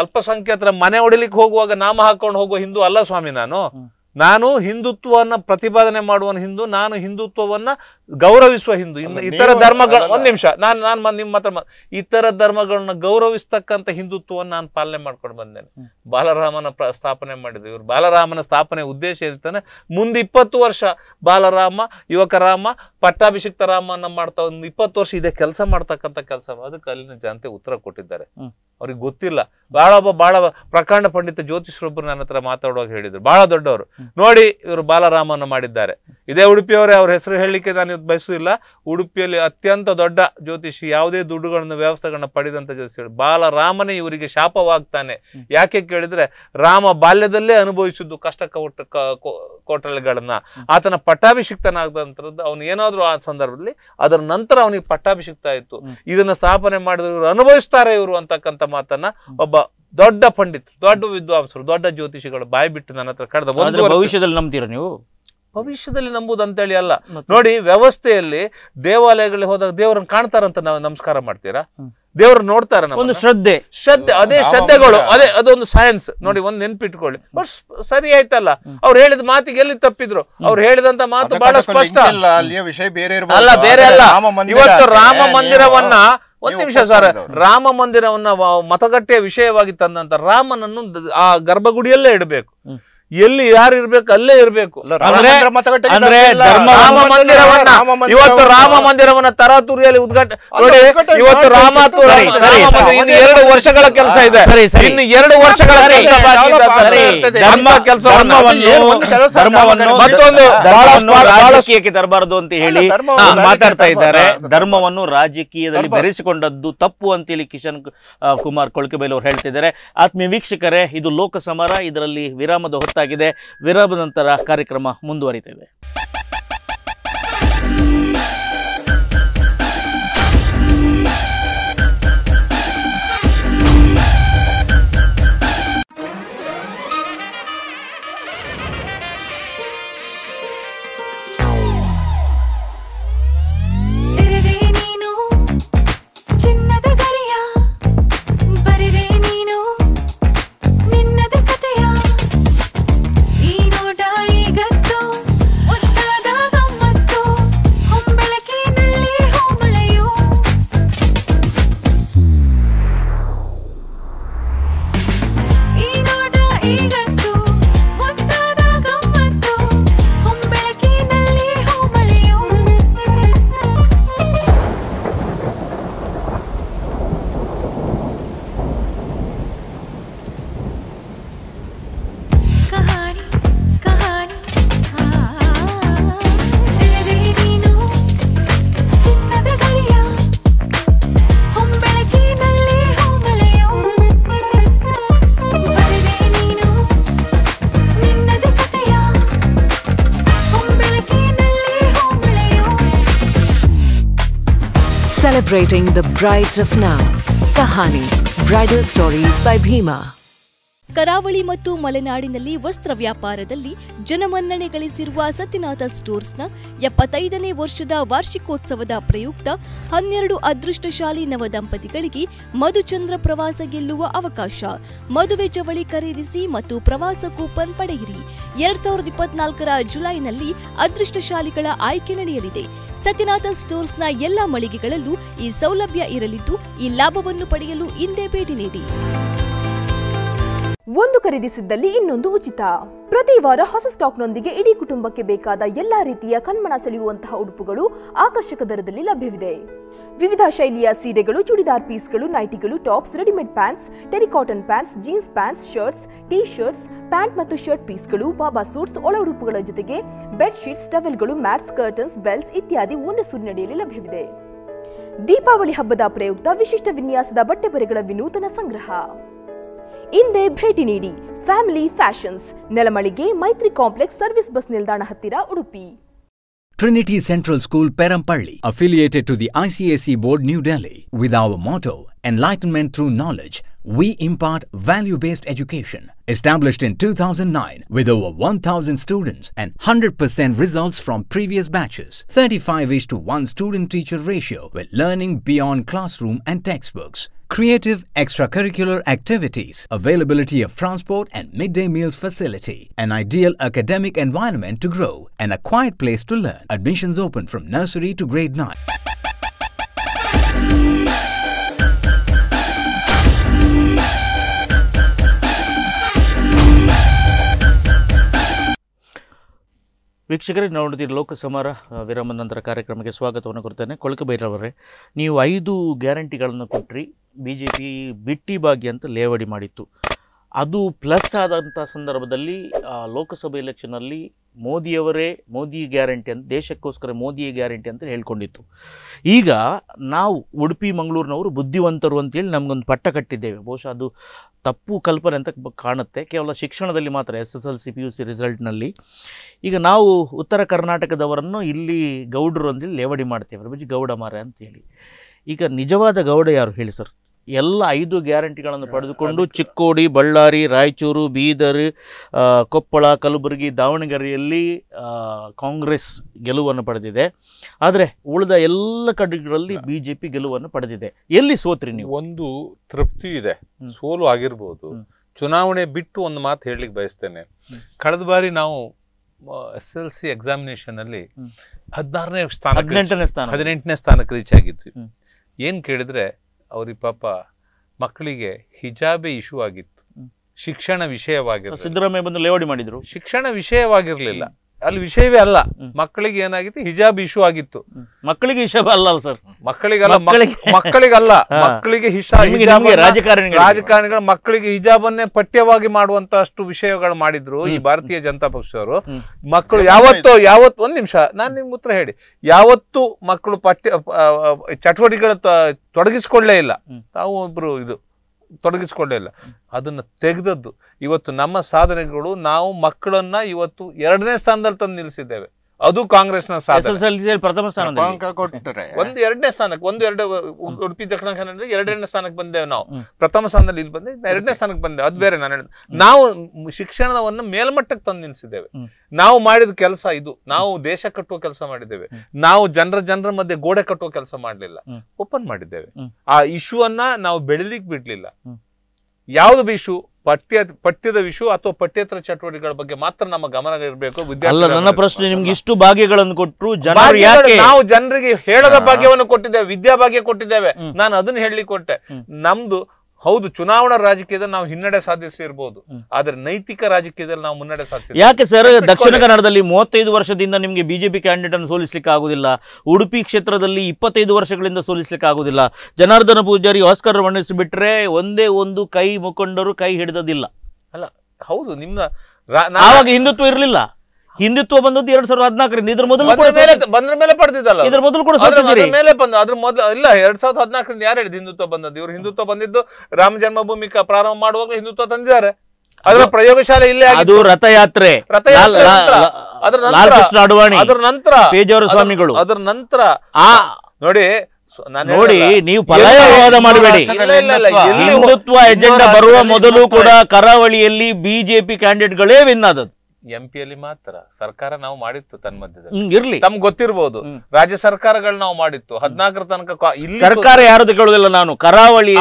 ಅಲ್ಪಸಂಖ್ಯಾತರ ಮನೆ ಹೊಡಿಲಿಕ್ಕೆ ಹೋಗುವಾಗ ನಾಮ ಹಾಕೊಂಡು ಹೋಗುವ ಹಿಂದೂ ಅಲ್ಲ ಸ್ವಾಮಿ ನಾನು ನಾನು ಹಿಂದುತ್ವವನ್ನು ಪ್ರತಿಪಾದನೆ ಮಾಡುವ ಹಿಂದೂ ನಾನು ಹಿಂದುತ್ವವನ್ನು ಗೌರವಿಸುವ ಹಿಂದೂ ಇತರ ಧರ್ಮಗಳ ಒಂದು ನಿಮಿಷ ನಾನು ನಾನು ನಿಮ್ಮ ಮಾತ್ರ ಇತರ ಧರ್ಮಗಳನ್ನ ಗೌರವಿಸ್ತಕ್ಕಂಥ ಹಿಂದುತ್ವವನ್ನು ನಾನು ಪಾಲನೆ ಮಾಡ್ಕೊಂಡು ಬಂದೇನೆ ಬಾಲರಾಮನ ಸ್ಥಾಪನೆ ಮಾಡಿದ್ವಿ ಇವರು ಬಾಲರಾಮನ ಸ್ಥಾಪನೆ ಉದ್ದೇಶ ಇರ್ತಾನೆ ಮುಂದೆ ಇಪ್ಪತ್ತು ವರ್ಷ ಬಾಲರಾಮ ಯುವಕರಾಮ ಪಟ್ಟಾಭಿಷಿಕ್ತ ರಾಮನ ಮಾಡ್ತಾ ಒಂದು ಇಪ್ಪತ್ತು ವರ್ಷ ಇದೇ ಕೆಲಸ ಮಾಡ್ತಕ್ಕಂಥ ಕೆಲಸ ಅದಕ್ಕೆ ಅಲ್ಲಿನ ಜನತೆ ಉತ್ತರ ಕೊಟ್ಟಿದ್ದಾರೆ ಅವ್ರಿಗೆ ಗೊತ್ತಿಲ್ಲ ಬಹಳ ಒಬ್ಬ ಬಹಳ ಪ್ರಕಾಂಡ ಪಂಡಿತ ಜ್ಯೋತಿಷ್ರೊಬ್ಬರು ನನ್ನ ಹತ್ರ ಮಾತಾಡುವಾಗ ಹೇಳಿದ್ರು ಬಹಳ ದೊಡ್ಡವರು ನೋಡಿ ಇವರು ಬಾಲರಾಮನ ಮಾಡಿದ್ದಾರೆ ಇದೇ ಉಡುಪಿಯವರೇ ಅವ್ರ ಹೆಸರು ಹೇಳಲಿಕ್ಕೆ ನಾನು ಬಯಸುವುದಿಲ್ಲ ಉಡುಪಿಯಲ್ಲಿ ಅತ್ಯಂತ ದೊಡ್ಡ ಜ್ಯೋತಿಷಿ ಯಾವುದೇ ದುಡ್ಡುಗಳನ್ನು ವ್ಯವಸ್ಥೆಗಳನ್ನ ಪಡೆದಂತ ಜ್ಯೋತಿಷಿ ಬಾಲರಾಮನೇ ಇವರಿಗೆ ಶಾಪವಾಗ್ತಾನೆ ಯಾಕೆ ಕೇಳಿದ್ರೆ ರಾಮ ಬಾಲ್ಯದಲ್ಲೇ ಅನುಭವಿಸಿದ್ದು ಕಷ್ಟ ಕೋಟ ಕೋಟಲೆಗಳನ್ನ ಆತನ ಪಟ್ಟಾಭಿಷಿಕ್ತನಾಗದಂಥದ್ದು ಅವನು ಏನಾದರೂ ಆ ಸಂದರ್ಭದಲ್ಲಿ ಅದರ ನಂತರ ಅವನಿಗೆ ಪಟ್ಟಾಭಿಷಿಕ್ತ ಆಯಿತು ಇದನ್ನ ಸ್ಥಾಪನೆ ಮಾಡಿದ ಇವರು ಅನುಭವಿಸ್ತಾರೆ ಇವರು ಅಂತಕ್ಕಂಥ ಮಾತನ್ನ ಒಬ್ಬ ದೊಡ್ಡ ಪಂಡಿತ್ ದೊಡ್ಡ ವಿದ್ವಾಂಸರು ದೊಡ್ಡ ಜ್ಯೋತಿಷಿಗಳು ಬಾಯಿ ಬಿಟ್ಟು ನನ್ನ ಹತ್ರ ಭವಿಷ್ಯದಲ್ಲಿ ನಂಬ್ತೀರಾ ನೀವು ಭವಿಷ್ಯದಲ್ಲಿ ನಂಬುದು ಅಲ್ಲ ನೋಡಿ ವ್ಯವಸ್ಥೆಯಲ್ಲಿ ದೇವಾಲಯಗಳಿಗೆ ಹೋದಾಗ ದೇವರನ್ನ ಕಾಣ್ತಾರಂತ ನಾವು ನಮಸ್ಕಾರ ಮಾಡ್ತೀರಾ ದೇವರ ನೋಡ್ತಾರ ಒಂದು ಶ್ರದ್ಧೆ ಶ್ರದ್ಧೆ ಅದೇ ಶ್ರದ್ಧೆಗಳು ಅದೇ ಅದೊಂದು ಸೈನ್ಸ್ ನೋಡಿ ಒಂದ್ ನೆನ್ಪಿಟ್ಕೊಳ್ಳಿ ಸರಿ ಆಯ್ತಲ್ಲ ಅವ್ರು ಹೇಳಿದ ಮಾತಿಗೆ ಎಲ್ಲಿ ತಪ್ಪಿದ್ರು ಅವ್ರು ಹೇಳಿದಂತ ಮಾತು ಬಹಳ ಸ್ಪಷ್ಟ ಅಲ್ಲ ಬೇರೆ ಅಲ್ಲ ಇವತ್ತು ರಾಮ ಮಂದಿರವನ್ನ ಒಂದ್ ನಿಮಿಷ ಸರ್ ರಾಮ ಮಂದಿರವನ್ನ ಮತಗಟ್ಟೆಯ ವಿಷಯವಾಗಿ ತಂದಂತ ರಾಮನನ್ನು ಆ ಗರ್ಭಗುಡಿಯಲ್ಲೇ ಇಡಬೇಕು ಎಲ್ಲಿ ಯಾರು ಇರ್ಬೇಕು ಅಲ್ಲೇ ಇರ್ಬೇಕು ಅಂದ್ರೆ ರಾಮ ಮಂದಿರವನ್ನ ಇವತ್ತು ರಾಮ ಮಂದಿರವನ್ನ ತರಾತುರಿಯಲ್ಲಿ ಉದ್ಘಾಟನೆ ಇವತ್ತು ರಾಮ ಇನ್ನು ಎರಡು ವರ್ಷಗಳ ಕೆಲಸ ಇದೆ ಇನ್ನು ಎರಡು ವರ್ಷಗಳ ಕೆಲಸ ಧರ್ಮ ಧರ್ಮವನ್ನು ಮತ್ತೊಂದು ರಾಜಕೀಯಕ್ಕೆ ತರಬಾರದು ಅಂತ ಹೇಳಿ ಮಾತಾಡ್ತಾ ಇದ್ದಾರೆ ಧರ್ಮವನ್ನು ರಾಜಕೀಯದಲ್ಲಿ ಬೆರೆಸಿಕೊಂಡದ್ದು ತಪ್ಪು ಅಂತೇಳಿ ಕಿಶನ್ ಕುಮಾರ್ ಕೊಳಕೆಬೈಲ್ ಅವರು ಹೇಳ್ತಿದ್ದಾರೆ ಆತ್ಮೀಯ ವೀಕ್ಷಕರೇ ಇದು ಲೋಕ ಸಮರ ಇದರಲ್ಲಿ ವಿರಾಮದ ಆಗಿದೆ ವಿರಾಮದ ನಂತರ ಕಾರ್ಯಕ್ರಮ ಮುಂದುವರಿತೇವೆ celebrating the brides of now. Kahani, bridal stories by Bhima. ಕರಾವಳಿ ಮತ್ತು ಮಲೆನಾಡಿನಲ್ಲಿ ವಸ್ತ್ರ ವ್ಯಾಪಾರದಲ್ಲಿ ಜನಮನ್ನಣೆ ಗಳಿಸಿರುವ ಸತ್ಯನಾಥ ಸ್ಟೋರ್ಸ್ನ ಎಪ್ಪತ್ತೈದನೇ ವರ್ಷದ ವಾರ್ಷಿಕೋತ್ಸವದ ಪ್ರಯುಕ್ತ ಹನ್ನೆರಡು ಅದೃಷ್ಟಶಾಲಿ ದಂಪತಿಗಳಿಗೆ ಮಧುಚಂದ್ರ ಪ್ರವಾಸ ಗೆಲ್ಲುವ ಅವಕಾಶ ಮದುವೆ ಚವಳಿ ಖರೀದಿಸಿ ಮತ್ತು ಪ್ರವಾಸ ಕೂಪನ್ ಪಡೆಯಿರಿ ಎರಡ್ ಸಾವಿರದ ಇಪ್ಪತ್ನಾಲ್ಕರ ಜುಲೈನಲ್ಲಿ ಅದೃಷ್ಟಶಾಲಿಗಳ ಆಯ್ಕೆ ನಡೆಯಲಿದೆ ಸತ್ಯನಾಥ ಸ್ಟೋರ್ಸ್ನ ಎಲ್ಲಾ ಮಳಿಗೆಗಳಲ್ಲೂ ಈ ಸೌಲಭ್ಯ ಇರಲಿದ್ದು ಈ ಲಾಭವನ್ನು ಪಡೆಯಲು ಇಂದೇ ಭೇಟಿ ನೀಡಿ ಒಂದು ಖರೀದಿಸಿದ್ದಲ್ಲಿ ಇನ್ನೊಂದು ಉಚಿತ ಪ್ರತಿ ವಾರ ಹೊಸ ಸ್ಟಾಕ್ನೊಂದಿಗೆ ಇಡೀ ಕುಟುಂಬಕ್ಕೆ ಬೇಕಾದ ಎಲ್ಲಾ ರೀತಿಯ ಕಣ್ಮಣ ಸೆಳೆಯುವಂತಹ ಉಡುಪುಗಳು ಆಕರ್ಷಕ ದರದಲ್ಲಿ ಲಭ್ಯವಿದೆ ವಿವಿಧ ಶೈಲಿಯ ಸೀರೆಗಳು ಚೂಡಿದಾರ್ ಪೀಸ್ಗಳು ನೈಟಿಗಳು tops readymade pants terrycotton pants jeans pants shirts T shirts pant ಮತ್ತು ಶರ್ಟ್ ಪೀಸ್ಗಳು ಬಾಬಾ ಸೂಟ್ಸ್ ಒಳ ಉಡುಪುಗಳ ಜೊತೆಗೆ ಬೆಡ್ ಶೀಟ್ಸ್ ಟವೆಲ್ಗಳು ಮ್ಯಾಟ್ಸ್ ಕರ್ಟನ್ಸ್ ಬೆಲ್ಟ್ಸ್ ಇತ್ಯಾದಿ ಒಂದೇ ಸೂರಿನಡಿಯಲ್ಲಿ ಲಭ್ಯವಿದೆ ದೀಪಾವಳಿ ಹಬ್ಬದ ಪ್ರಯುಕ್ತ ವಿಶಿಷ್ಟ ವಿನ್ಯಾಸದ ಬಟ್ಟೆ ಬರೆಗಳ ವಿನೂತನ ಸಂಗ್ರಹ ಹಿಂದೆ ಭೇಟಿ ನೀಡಿ Family Fashions, ನೆಲಮಳಿಗೆ ಮೈತ್ರಿ Complex Service ಬಸ್ ನಿಲ್ದಾಣ ಹತ್ತಿರ Udupi Trinity Central School Perampalli, affiliated to the ICAC Board New Delhi. With our motto, Enlightenment Through Knowledge, we impart value-based education. Established in 2009 with over 1,000 students and 100% results from previous batches. 35 is to 1 student-teacher ratio with learning beyond classroom and textbooks creative extracurricular activities, availability of transport and midday meals facility, an ideal academic environment to grow, and a quiet place to learn. Admissions open from nursery to grade 9. ವೀಕ್ಷಕರೇ ನೋಡ್ತೀರಿ ಲೋಕಸಮಾರ ವಿರಾಮ ನಂತರ ಕಾರ್ಯಕ್ರಮಕ್ಕೆ ಸ್ವಾಗತವನ್ನು ಕೊಡ್ತೇನೆ ಬೈರವರೇ ನೀವು ಐದು ಗ್ಯಾರಂಟಿಗಳನ್ನು ಕೊಟ್ಟ್ರಿ ಬಿ ಜೆ ಪಿ ಬಿಟ್ಟಿ ಭಾಗ್ಯ ಅಂತ ಲೇವಡಿ ಮಾಡಿತ್ತು ಅದು ಪ್ಲಸ್ ಆದಂಥ ಸಂದರ್ಭದಲ್ಲಿ ಲೋಕಸಭೆ ಎಲೆಕ್ಷನಲ್ಲಿ ಮೋದಿಯವರೇ ಮೋದಿ ಗ್ಯಾರಂಟಿ ಅಂತ ದೇಶಕ್ಕೋಸ್ಕರ ಮೋದಿಯ ಗ್ಯಾರಂಟಿ ಅಂತ ಹೇಳ್ಕೊಂಡಿತ್ತು ಈಗ ನಾವು ಉಡುಪಿ ಮಂಗಳೂರಿನವರು ಬುದ್ಧಿವಂತರು ಅಂತೇಳಿ ನಮಗೊಂದು ಪಟ್ಟ ಕಟ್ಟಿದ್ದೇವೆ ಬಹುಶಃ ಅದು ತಪ್ಪು ಕಲ್ಪನೆ ಅಂತ ಕಾಣುತ್ತೆ ಕೇವಲ ಶಿಕ್ಷಣದಲ್ಲಿ ಮಾತ್ರ S S L C P U C ರಿಸಲ್ಟ್ನಲ್ಲಿ ಈಗ ನಾವು ಉತ್ತರ ಕರ್ನಾಟಕದವರನ್ನು ಇಲ್ಲಿ ಗೌಡರು ಅಂತೇಳಿ ಲೇವಡಿ ಮಾಡ್ತೇವೆ ಬಜ್ ಗೌಡ ಮಾರ ಅಂತೇಳಿ ಈಗ ನಿಜವಾದ ಗೌಡ ಯಾರು ಹೇಳಿ ಸರ್ ಎಲ್ಲ ಐದು ಗ್ಯಾರಂಟಿಗಳನ್ನು ಪಡೆದುಕೊಂಡು ಚಿಕ್ಕೋಡಿ ಬಳ್ಳಾರಿ ರಾಯಚೂರು ಬೀದರ್ ಕೊಪ್ಪಳ ಕಲಬುರಗಿ ದಾವಣಗೆರೆಯಲ್ಲಿ ಕಾಂಗ್ರೆಸ್ ಗೆಲುವನ್ನು ಪಡೆದಿದೆ ಆದರೆ ಉಳಿದ ಎಲ್ಲ ಕಡೆಗಳಲ್ಲಿ ಬಿ ಜೆ ಪಿ ಗೆಲುವನ್ನು ಪಡೆದಿದೆ ಎಲ್ಲಿ ಸೋತ್ರಿ ನೀವು ಒಂದು ತೃಪ್ತಿ ಇದೆ ಸೋಲು ಆಗಿರ್ಬೋದು ಚುನಾವಣೆ ಬಿಟ್ಟು ಒಂದು ಮಾತು ಹೇಳಲಿಕ್ಕೆ ಬಯಸ್ತೇನೆ ಕಳೆದ ಬಾರಿ ನಾವು ಎಸ್ ಎಲ್ ಸಿ ಎಕ್ಸಾಮಿನೇಷನಲ್ಲಿ ಹದಿನಾರನೇ ಸ್ಥಾನ ಹದಿನೆಂಟನೇ ಸ್ಥಾನ ಹದಿನೆಂಟನೇ ಸ್ಥಾನಕ್ಕೆ ರೀಚ್ ಆಗಿದ್ವಿ ಏನು ಕೇಳಿದರೆ ಅವ್ರಿಗೆ ಪಾಪ ಮಕ್ಕಳಿಗೆ ಹಿಜಾಬೆ ಇಶ್ಯೂ ಆಗಿತ್ತು ಶಿಕ್ಷಣ ವಿಷಯವಾಗಿರಲಿಲ್ಲ ಸಿದ್ದರಾಮಯ್ಯ ಬಂದು ಲೇವಡಿ ಮಾಡಿದ್ರು ಶಿಕ್ಷಣ ವಿಷಯವಾಗಿರಲಿಲ್ಲ ಅಲ್ಲಿ ವಿಷಯವೇ ಅಲ್ಲ ಮಕ್ಕಳಿಗೆ ಏನಾಗಿತ್ತು ಹಿಜಾಬ್ ಇಶ್ಯೂ ಆಗಿತ್ತು ಮಕ್ಕಳಿಗೆ ಹಿಜಾಬ್ ಅಲ್ಲ ಸರ್ ಮಕ್ಕಳಿಗಲ್ಲ ಮಕ್ಕಳಿಗಲ್ಲ ಮಕ್ಕಳಿಗೆ ರಾಜಕಾರಣಿಗಳ ರಾಜಕಾರಣಿಗಳ ಮಕ್ಕಳಿಗೆ ಹಿಜಾಬನ್ನೇ ಪಠ್ಯವಾಗಿ ಮಾಡುವಂತ ಅಷ್ಟು ವಿಷಯಗಳು ಮಾಡಿದ್ರು ಈ ಭಾರತೀಯ ಜನತಾ ಪಕ್ಷದವರು ಮಕ್ಕಳು ಯಾವತ್ತು ಯಾವತ್ತು ಒಂದ್ ನಿಮಿಷ ನಾನು ನಿಮ್ ಉತ್ತರ ಹೇಳಿ ಯಾವತ್ತು ಮಕ್ಕಳು ಪಠ್ಯ ಚಟುವಟಿಕೆಗಳ ತೊಡಗಿಸ್ಕೊಳ್ಳೇ ಇಲ್ಲ ತಾವು ಒಬ್ರು ಇದು ತೊಡಗಿಸ್ಕೊಳ್ಳಿಲ್ಲ ಅದನ್ನು ತೆಗೆದದ್ದು ಇವತ್ತು ನಮ್ಮ ಸಾಧನೆಗಳು ನಾವು ಮಕ್ಕಳನ್ನು ಇವತ್ತು ಎರಡನೇ ಸ್ಥಾನದಲ್ಲಿ ತಂದು ನಿಲ್ಲಿಸಿದ್ದೇವೆ ಅದು ಕಾಂಗ್ರೆಸ್ನ ಒಂದ್ ಪ್ರಥಮ ಸ್ಥಾನ ಕೊಟ್ಟರೆ ಒಂದು ಎರಡನೇ ಸ್ಥಾನಕ್ಕೆ ಒಂದು ಎರಡು ಉಡುಪಿ ದಕ್ಷಿಣ ಕನ್ನಡ ಎರಡನೇ ಸ್ಥಾನಕ್ಕೆ ಬಂದೇವೆ ನಾವು ಪ್ರಥಮ ಸ್ಥಾನದಲ್ಲಿ ಇಲ್ಲಿ ಬಂದೆ ಎರಡನೇ ಸ್ಥಾನಕ್ಕೆ ಬಂದೆ ಅದು ಬೇರೆ ನಾನು ಹೇಳಿದ ನಾವು ಶಿಕ್ಷಣವನ್ನು ಮೇಲ್ಮಟ್ಟಕ್ಕೆ ತಂದು ನಿಲ್ಲಿಸಿದ್ದೇವೆ ನಾವು ಮಾಡಿದ ಕೆಲಸ ಇದು ನಾವು ದೇಶ ಕಟ್ಟುವ ಕೆಲಸ ಮಾಡಿದ್ದೇವೆ ನಾವು ಜನರ ಜನರ ಮಧ್ಯೆ ಗೋಡೆ ಕಟ್ಟುವ ಕೆಲಸ ಮಾಡಲಿಲ್ಲ ಓಪನ್ ಮಾಡಿದ್ದೇವೆ ಆ ಇಶ್ಯೂ ಅನ್ನ ನಾವು ಬೆಳಿಲಿಕ್ಕೆ ಬಿಡ್ಲಿಲ್ಲ ಯಾವ್ದು ವಿಷು ಪಠ್ಯ ಪಠ್ಯದ ವಿಷು ಅಥವಾ ಪಠ್ಯೇತರ ಚಟುವಟಿಕೆಗಳ ಬಗ್ಗೆ ಮಾತ್ರ ನಮ್ಮ ಗಮನ ಇರಬೇಕು ಅಲ್ಲ ನನ್ನ ಪ್ರಶ್ನೆ ನಿಮ್ಗೆ ಇಷ್ಟು ಭಾಗ್ಯಗಳನ್ನು ಕೊಟ್ಟರು ನಾವು ಜನರಿಗೆ ಹೇಳದ ಭಾಗ್ಯವನ್ನು ಕೊಟ್ಟಿದ್ದೇವೆ ವಿದ್ಯಾಭಾಗ್ಯ ಕೊಟ್ಟಿದ್ದೇವೆ ನಾನು ಅದನ್ನ ಹೇಳಿಕೊಟ್ಟೆ ನಮ್ದು ಹೌದು ಚುನಾವಣಾ ರಾಜಕೀಯದಲ್ಲಿ ನಾವು ಹಿನ್ನಡೆ ಸಾಧಿಸಿರ್ಬೋದು ಆದ್ರೆ ನೈತಿಕ ರಾಜಕೀಯದಲ್ಲಿ ನಾವು ಮುನ್ನಡೆ ಸಾಧಿಸ ಯಾಕೆ ಸರ್ ದಕ್ಷಿಣ ಕನ್ನಡದಲ್ಲಿ ಮೂವತ್ತೈದು ವರ್ಷದಿಂದ ನಿಮಗೆ ಬಿಜೆಪಿ ಕ್ಯಾಂಡಿಡೇಟ್ ಅನ್ನು ಸೋಲಿಸ್ಲಿಕ್ಕೆ ಆಗುದಿಲ್ಲ ಉಡುಪಿ ಕ್ಷೇತ್ರದಲ್ಲಿ ಇಪ್ಪತ್ತೈದು ವರ್ಷಗಳಿಂದ ಸೋಲಿಸ್ಲಿಕ್ಕೆ ಆಗುದಿಲ್ಲ ಜನಾರ್ದನ ಪೂಜಾರಿ ಆಸ್ಕರ್ ಬಿಟ್ರೆ ಒಂದೇ ಒಂದು ಕೈ ಮುಖಂಡರು ಕೈ ಹಿಡಿದದಿಲ್ಲ ಅಲ್ಲ ಹೌದು ನಿಮ್ಮ ಆವಾಗ ಹಿಂದುತ್ವ ಇರಲಿಲ್ಲ ಹಿಂದುತ್ವ ಬಂದದ್ದು ಎರಡ್ ಸಾವಿರದ ಹದಿನಾಲ್ಕರಿಂದ ಇದ್ರ ಮೊದಲು ಬಂದ ಬಂದ್ರ ಮೇಲೆ ಪಡೆದಿದ್ದಲ್ಲ ಇದ್ರ ಮೊದಲು ಕೂಡ ಮೇಲೆ ಬಂದ ಅದ್ರ ಮೊದಲು ಇಲ್ಲ ಎರಡ್ ಸಾವಿರದ ಹದಿನಾಲ್ಕರಿಂದ ಯಾರು ಹೇಳಿದ ಹಿಂದುತ್ವ ಬಂದದ್ದು ಇವರು ಹಿಂದುತ್ವ ಬಂದಿದ್ದು ರಾಮ ಜನ್ಮಭೂಮಿ ಪ್ರಾರಂಭ ಮಾಡುವಾಗ ಹಿಂದುತ್ವ ತಂದಿದ್ದಾರೆ ಅದರ ಪ್ರಯೋಗಶಾಲೆ ಇಲ್ಲೇ ಅದು ರಥಯಾತ್ರೆ ರಥಯಾತ್ರೆ ಅದರ ನಂತರ ಅದರ ನಂತರ ಸ್ವಾಮಿಗಳು ಅದರ ನಂತರ ಆ ನೋಡಿ ನೋಡಿ ನೀವು ಪಲಾಯ ಮಾಡಬೇಡಿ ಹಿಂದುತ್ವ ಎಜೆಂಡಾ ಬರುವ ಮೊದಲು ಕೂಡ ಕರಾವಳಿಯಲ್ಲಿ ಬಿಜೆಪಿ ಕ್ಯಾಂಡಿಡೇಟ್ಗಳೇ ಗಳೇ ವಿನ್ ಆದದ್ದು ಎಂ ಪಿ ಅಲ್ಲಿ ಮಾತ್ರ ಸರ್ಕಾರ ನಾವು ಮಾಡಿತ್ತು ತನ್ನ ಇರ್ಲಿ ತಮ್ಗೆ ಗೊತ್ತಿರಬಹುದು ರಾಜ್ಯ ಸರ್ಕಾರಗಳು ನಾವು ಮಾಡಿತ್ತು ಹದಿನಾಲ್ಕರ ತನಕ ಇಲ್ಲಿ ಸರ್ಕಾರ ಯಾರು ಕೇಳುದಿಲ್ಲ ನಾನು ಕರಾವಳಿ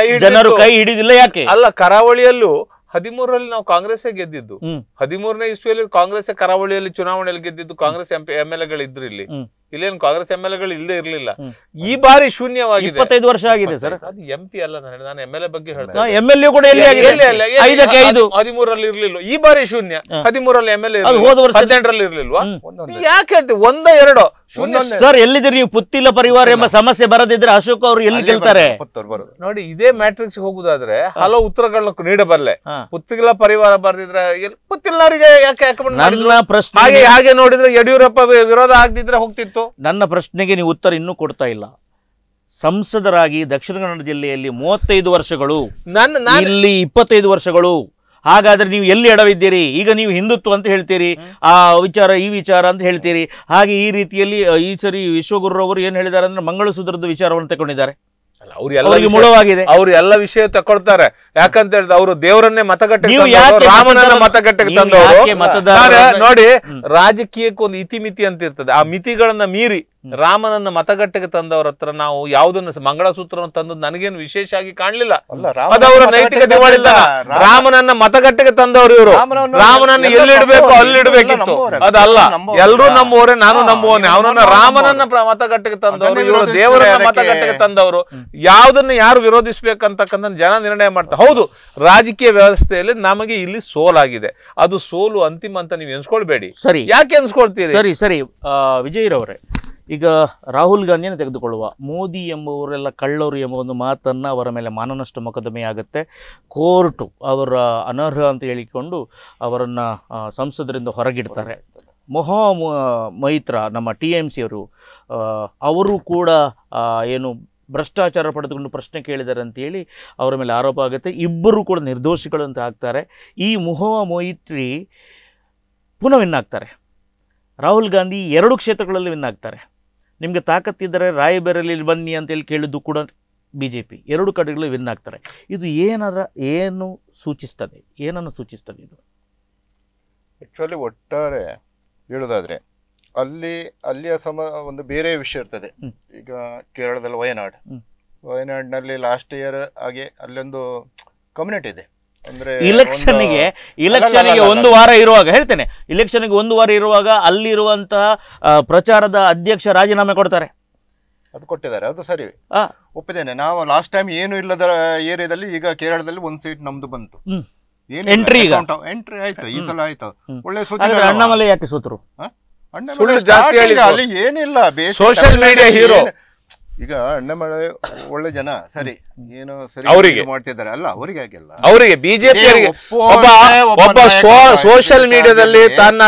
ಕೈ ಜನರು ಕೈ ಹಿಡಿದಿಲ್ಲ ಯಾಕೆ ಅಲ್ಲ ಕರಾವಳಿಯಲ್ಲೂ ಹದಿಮೂರರಲ್ಲಿ ನಾವು ಕಾಂಗ್ರೆಸ್ ಗೆದ್ದಿದ್ದು ಹದಿಮೂರನೇ ಇಸ್ವಿಯಲ್ಲಿ ಕಾಂಗ್ರೆಸ್ ಕರಾವಳಿಯಲ್ಲಿ ಚುನಾವಣೆಯಲ್ಲಿ ಗೆದ್ದಿದ್ದು ಕಾಂಗ್ರೆಸ್ ಎಂ ಎಲ್ ಎಗಳಿದ್ರು ಇಲ್ಲಿ ಇಲ್ಲೇನು ಕಾಂಗ್ರೆಸ್ ಎಂ ಎಲ್ ಎಗಳು ಇಲ್ಲದೆ ಇರಲಿಲ್ಲ ಈ ಬಾರಿ ಶೂನ್ಯವಾಗಿದೆ ಇಪ್ಪತ್ತೈದು ವರ್ಷ ಆಗಿದೆ ಸರ್ ಎಂ ಪಿ ಅಲ್ಲ ನಾನು ನಾನು ಎಂ ಎಲ್ ಎ ಬಗ್ಗೆ ಹೇಳ್ತೇನೆ ಎಂ ಎಲ್ ಎ ಕೂಡ ಎಲ್ಲಿ ಆಗಿದೆ ಹದಿಮೂರಲ್ಲಿ ಇರಲಿಲ್ಲ ಈ ಬಾರಿ ಶೂನ್ಯ ಹದಿಮೂರಲ್ಲಿ ಎಂ ಎಲ್ ಎ ಹೋದ ವರ್ಷ ಹದಿನೆಂಟರಲ್ಲಿ ಇರ್ಲಿಲ್ವಾ ಯಾಕೆ ಅಂತ ಒಂದ ಎರಡು ಶೂನ್ಯ ಸರ್ ಎಲ್ಲಿದ್ದೀರಿ ನೀವು ಪುತ್ತಿಲ್ಲ ಪರಿವಾರ ಎಂಬ ಸಮಸ್ಯೆ ಬರದಿದ್ರೆ ಅಶೋಕ್ ಅವರು ಎಲ್ಲಿ ಗೆಲ್ತಾರೆ ನೋಡಿ ಇದೇ ಮ್ಯಾಟ್ರಿಕ್ಸ್ ಹೋಗುದಾದ್ರೆ ಹಲವು ಉತ್ತರಗಳನ್ನ ನೀಡಬಲ್ಲೆ ಪುತ್ತಿಲ್ಲ ಪರಿವಾರ ಬರೆದಿದ್ರೆ ಪುತ್ತಿಲ್ಲರಿಗೆ ಯಾಕೆ ಪ್ರಶ್ನೆ ಹಾಗೆ ನೋಡಿದ್ರೆ ಯಡಿಯೂರಪ್ಪ ವಿರೋಧ ಆಗದಿದ್ರೆ ಹೋಗ್ತಿತ್ತು ಆಯಿತು ನನ್ನ ಪ್ರಶ್ನೆಗೆ ನೀವು ಉತ್ತರ ಇನ್ನೂ ಕೊಡ್ತಾ ಇಲ್ಲ ಸಂಸದರಾಗಿ ದಕ್ಷಿಣ ಕನ್ನಡ ಜಿಲ್ಲೆಯಲ್ಲಿ ಮೂವತ್ತೈದು ವರ್ಷಗಳು ಇಲ್ಲಿ ಇಪ್ಪತ್ತೈದು ವರ್ಷಗಳು ಹಾಗಾದ್ರೆ ನೀವು ಎಲ್ಲಿ ಎಡವಿದ್ದೀರಿ ಈಗ ನೀವು ಹಿಂದುತ್ವ ಅಂತ ಹೇಳ್ತೀರಿ ಆ ವಿಚಾರ ಈ ವಿಚಾರ ಅಂತ ಹೇಳ್ತೀರಿ ಹಾಗೆ ಈ ರೀತಿಯಲ್ಲಿ ಈ ಸರಿ ಅವರು ಏನು ಹೇಳಿದ್ದಾರೆ ಅಂದ್ರೆ ಮಂಗಳಸೂತ್ರದ ವಿಚಾರವನ್ನು ತಗೊಂಡಿದ್ದಾರೆ ಅವ್ರು ಎಲ್ಲ ವಿಷಯ ತಕೊಳ್ತಾರೆ ಯಾಕಂತ ಹೇಳಿದ್ರೆ ಅವರು ದೇವರನ್ನೇ ಮತಗಟ್ಟೆ ರಾಮನನ್ನ ಮತಗಟ್ಟೆಗೆ ತಂದವರು ನೋಡಿ ಒಂದು ಇತಿಮಿತಿ ಅಂತ ಇರ್ತದೆ ಆ ಮಿತಿಗಳನ್ನ ಮೀರಿ ರಾಮನನ್ನ ಮತಗಟ್ಟೆಗೆ ತಂದವ್ರ ಹತ್ರ ನಾವು ಯಾವ್ದನ್ನು ಮಂಗಳಸೂತ್ರವನ್ನು ತಂದದ್ದು ನನಗೇನು ವಿಶೇಷ ಆಗಿ ಕಾಣ್ಲಿಲ್ಲ ಅದವರ ನೈತಿಕ ರಾಮನನ್ನ ಮತಗಟ್ಟೆಗೆ ತಂದವರು ಇವರು ರಾಮನನ್ನ ಎಲ್ಲಿಡ್ಬೇಕು ಅಲ್ಲಿಡ್ಬೇಕಿತ್ತು ಅದಲ್ಲ ಎಲ್ರು ನಮ್ಮವರೇ ನಾನು ನಂಬುವನೇ ಅವನನ್ನ ರಾಮನನ್ನ ಮತಗಟ್ಟೆಗೆ ತಂದವರು ಇವರು ದೇವರ ಮತಗಟ್ಟೆಗೆ ತಂದವರು ಯಾವ್ದನ್ನ ಯಾರು ವಿರೋಧಿಸ್ಬೇಕಂತಕ್ಕಂಥ ಜನ ನಿರ್ಣಯ ಮಾಡ್ತಾರೆ ಹೌದು ರಾಜಕೀಯ ವ್ಯವಸ್ಥೆಯಲ್ಲಿ ನಮಗೆ ಇಲ್ಲಿ ಸೋಲಾಗಿದೆ ಅದು ಸೋಲು ಅಂತಿಮ ಅಂತ ನೀವು ಎನ್ಸ್ಕೊಳ್ಬೇಡಿ ಸರಿ ಯಾಕೆ ಎನ್ಸ್ಕೊಳ್ತೀರಿ ಸರಿ ಸರಿ ವಿಜಯ್ ರವರೇ ಈಗ ರಾಹುಲ್ ಗಾಂಧಿಯನ್ನು ತೆಗೆದುಕೊಳ್ಳುವ ಮೋದಿ ಎಂಬುವರೆಲ್ಲ ಕಳ್ಳರು ಎಂಬ ಒಂದು ಮಾತನ್ನು ಅವರ ಮೇಲೆ ಮಾನನಷ್ಟ ಮೊಕದ್ದಮೆಯಾಗುತ್ತೆ ಕೋರ್ಟು ಅವರ ಅನರ್ಹ ಅಂತ ಹೇಳಿಕೊಂಡು ಅವರನ್ನು ಸಂಸದರಿಂದ ಹೊರಗಿಡ್ತಾರೆ ಮೊಹಾ ಮೈತ್ರ ನಮ್ಮ ಟಿ ಎಮ್ ಸಿಯವರು ಅವರು ಕೂಡ ಏನು ಭ್ರಷ್ಟಾಚಾರ ಪಡೆದುಕೊಂಡು ಪ್ರಶ್ನೆ ಕೇಳಿದ್ದಾರೆ ಅಂತೇಳಿ ಅವರ ಮೇಲೆ ಆರೋಪ ಆಗುತ್ತೆ ಇಬ್ಬರು ಕೂಡ ನಿರ್ದೋಷಿಗಳು ಅಂತ ಆಗ್ತಾರೆ ಈ ಮೊಹಾ ಮೈತ್ರಿ ಪುನಃ ವಿನ್ ಆಗ್ತಾರೆ ರಾಹುಲ್ ಗಾಂಧಿ ಎರಡು ಕ್ಷೇತ್ರಗಳಲ್ಲಿ ವಿನ್ ಆಗ್ತಾರೆ ನಿಮಗೆ ತಾಕತ್ತಿದ್ದರೆ ರಾಯಬೆರಲಿ ಬನ್ನಿ ಅಂತೇಳಿ ಕೇಳಿದ್ದು ಕೂಡ ಬಿ ಜೆ ಪಿ ಎರಡು ಕಡೆಗಳು ವಿನ್ ಆಗ್ತಾರೆ ಇದು ಏನಾರ ಏನು ಸೂಚಿಸ್ತದೆ ಏನನ್ನು ಸೂಚಿಸ್ತದೆ ಇದು ಆ್ಯಕ್ಚುಲಿ ಒಟ್ಟಾರೆ ಹೇಳೋದಾದರೆ ಅಲ್ಲಿ ಅಲ್ಲಿಯ ಸಮ ಒಂದು ಬೇರೆ ವಿಷಯ ಇರ್ತದೆ ಈಗ ಕೇರಳದಲ್ಲಿ ವಯನಾಡ್ ವಯನಾಡಿನಲ್ಲಿ ಲಾಸ್ಟ್ ಇಯರ್ ಹಾಗೆ ಅಲ್ಲೊಂದು ಕಮ್ಯುನಿಟಿ ಇದೆ ಇಲೆಕ್ಷನ್ಗೆ ಇಲೆಕ್ಷನ್ಗೆ ಒಂದು ವಾರ ಇರುವಾಗ ಹೇಳ್ತೇನೆ ಇಲೆಕ್ಷನ್ಗೆ ಒಂದು ವಾರ ಇರುವಾಗ ಅಲ್ಲಿರುವಂತಹ ಪ್ರಚಾರದ ಅಧ್ಯಕ್ಷ ರಾಜೀನಾಮೆ ಕೊಡ್ತಾರೆ ಅದು ಕೊಟ್ಟಿದ್ದಾರೆ ಅದು ಸರಿ ಒಪ್ಪಿದ್ದೇನೆ ನಾವು ಲಾಸ್ಟ್ ಟೈಮ್ ಏನು ಇಲ್ಲದ ಏರಿಯಾದಲ್ಲಿ ಈಗ ಕೇರಳದಲ್ಲಿ ಒಂದು ಸೀಟ್ ನಮ್ದು ಬಂತು ಎಂಟ್ರಿ ಈಗ ಎಂಟ್ರಿ ಆಯ್ತು ಈ ಸಲ ಆಯ್ತು ಒಳ್ಳೆ ಸೂಚನೆ ಅಣ್ಣಾಮಲೆ ಯಾಕೆ ಸೂತರು ಸುಳ್ಳು ಜಾಸ್ತಿ ಅಲ್ಲಿ ಏನಿಲ್ಲ ಸೋಷಿಯಲ್ ಮೀಡಿಯಾ ಹೀರೋ ಈಗ ಅಣ್ಣಮಳೆ ಒಳ್ಳೆ ಜನ ಸರಿ ಏನು ಸರಿ ಅವರಿಗೆ ಮಾಡ್ತಿದ್ದಾರೆ ಅಲ್ಲ ಅವರಿಗೆ ಆಗಿಲ್ಲ ಅವರಿಗೆ ಬಿಜೆಪಿ ಒಬ್ಬ ಸೋಷಿಯಲ್ ಮೀಡಿಯಾದಲ್ಲಿ ತನ್ನ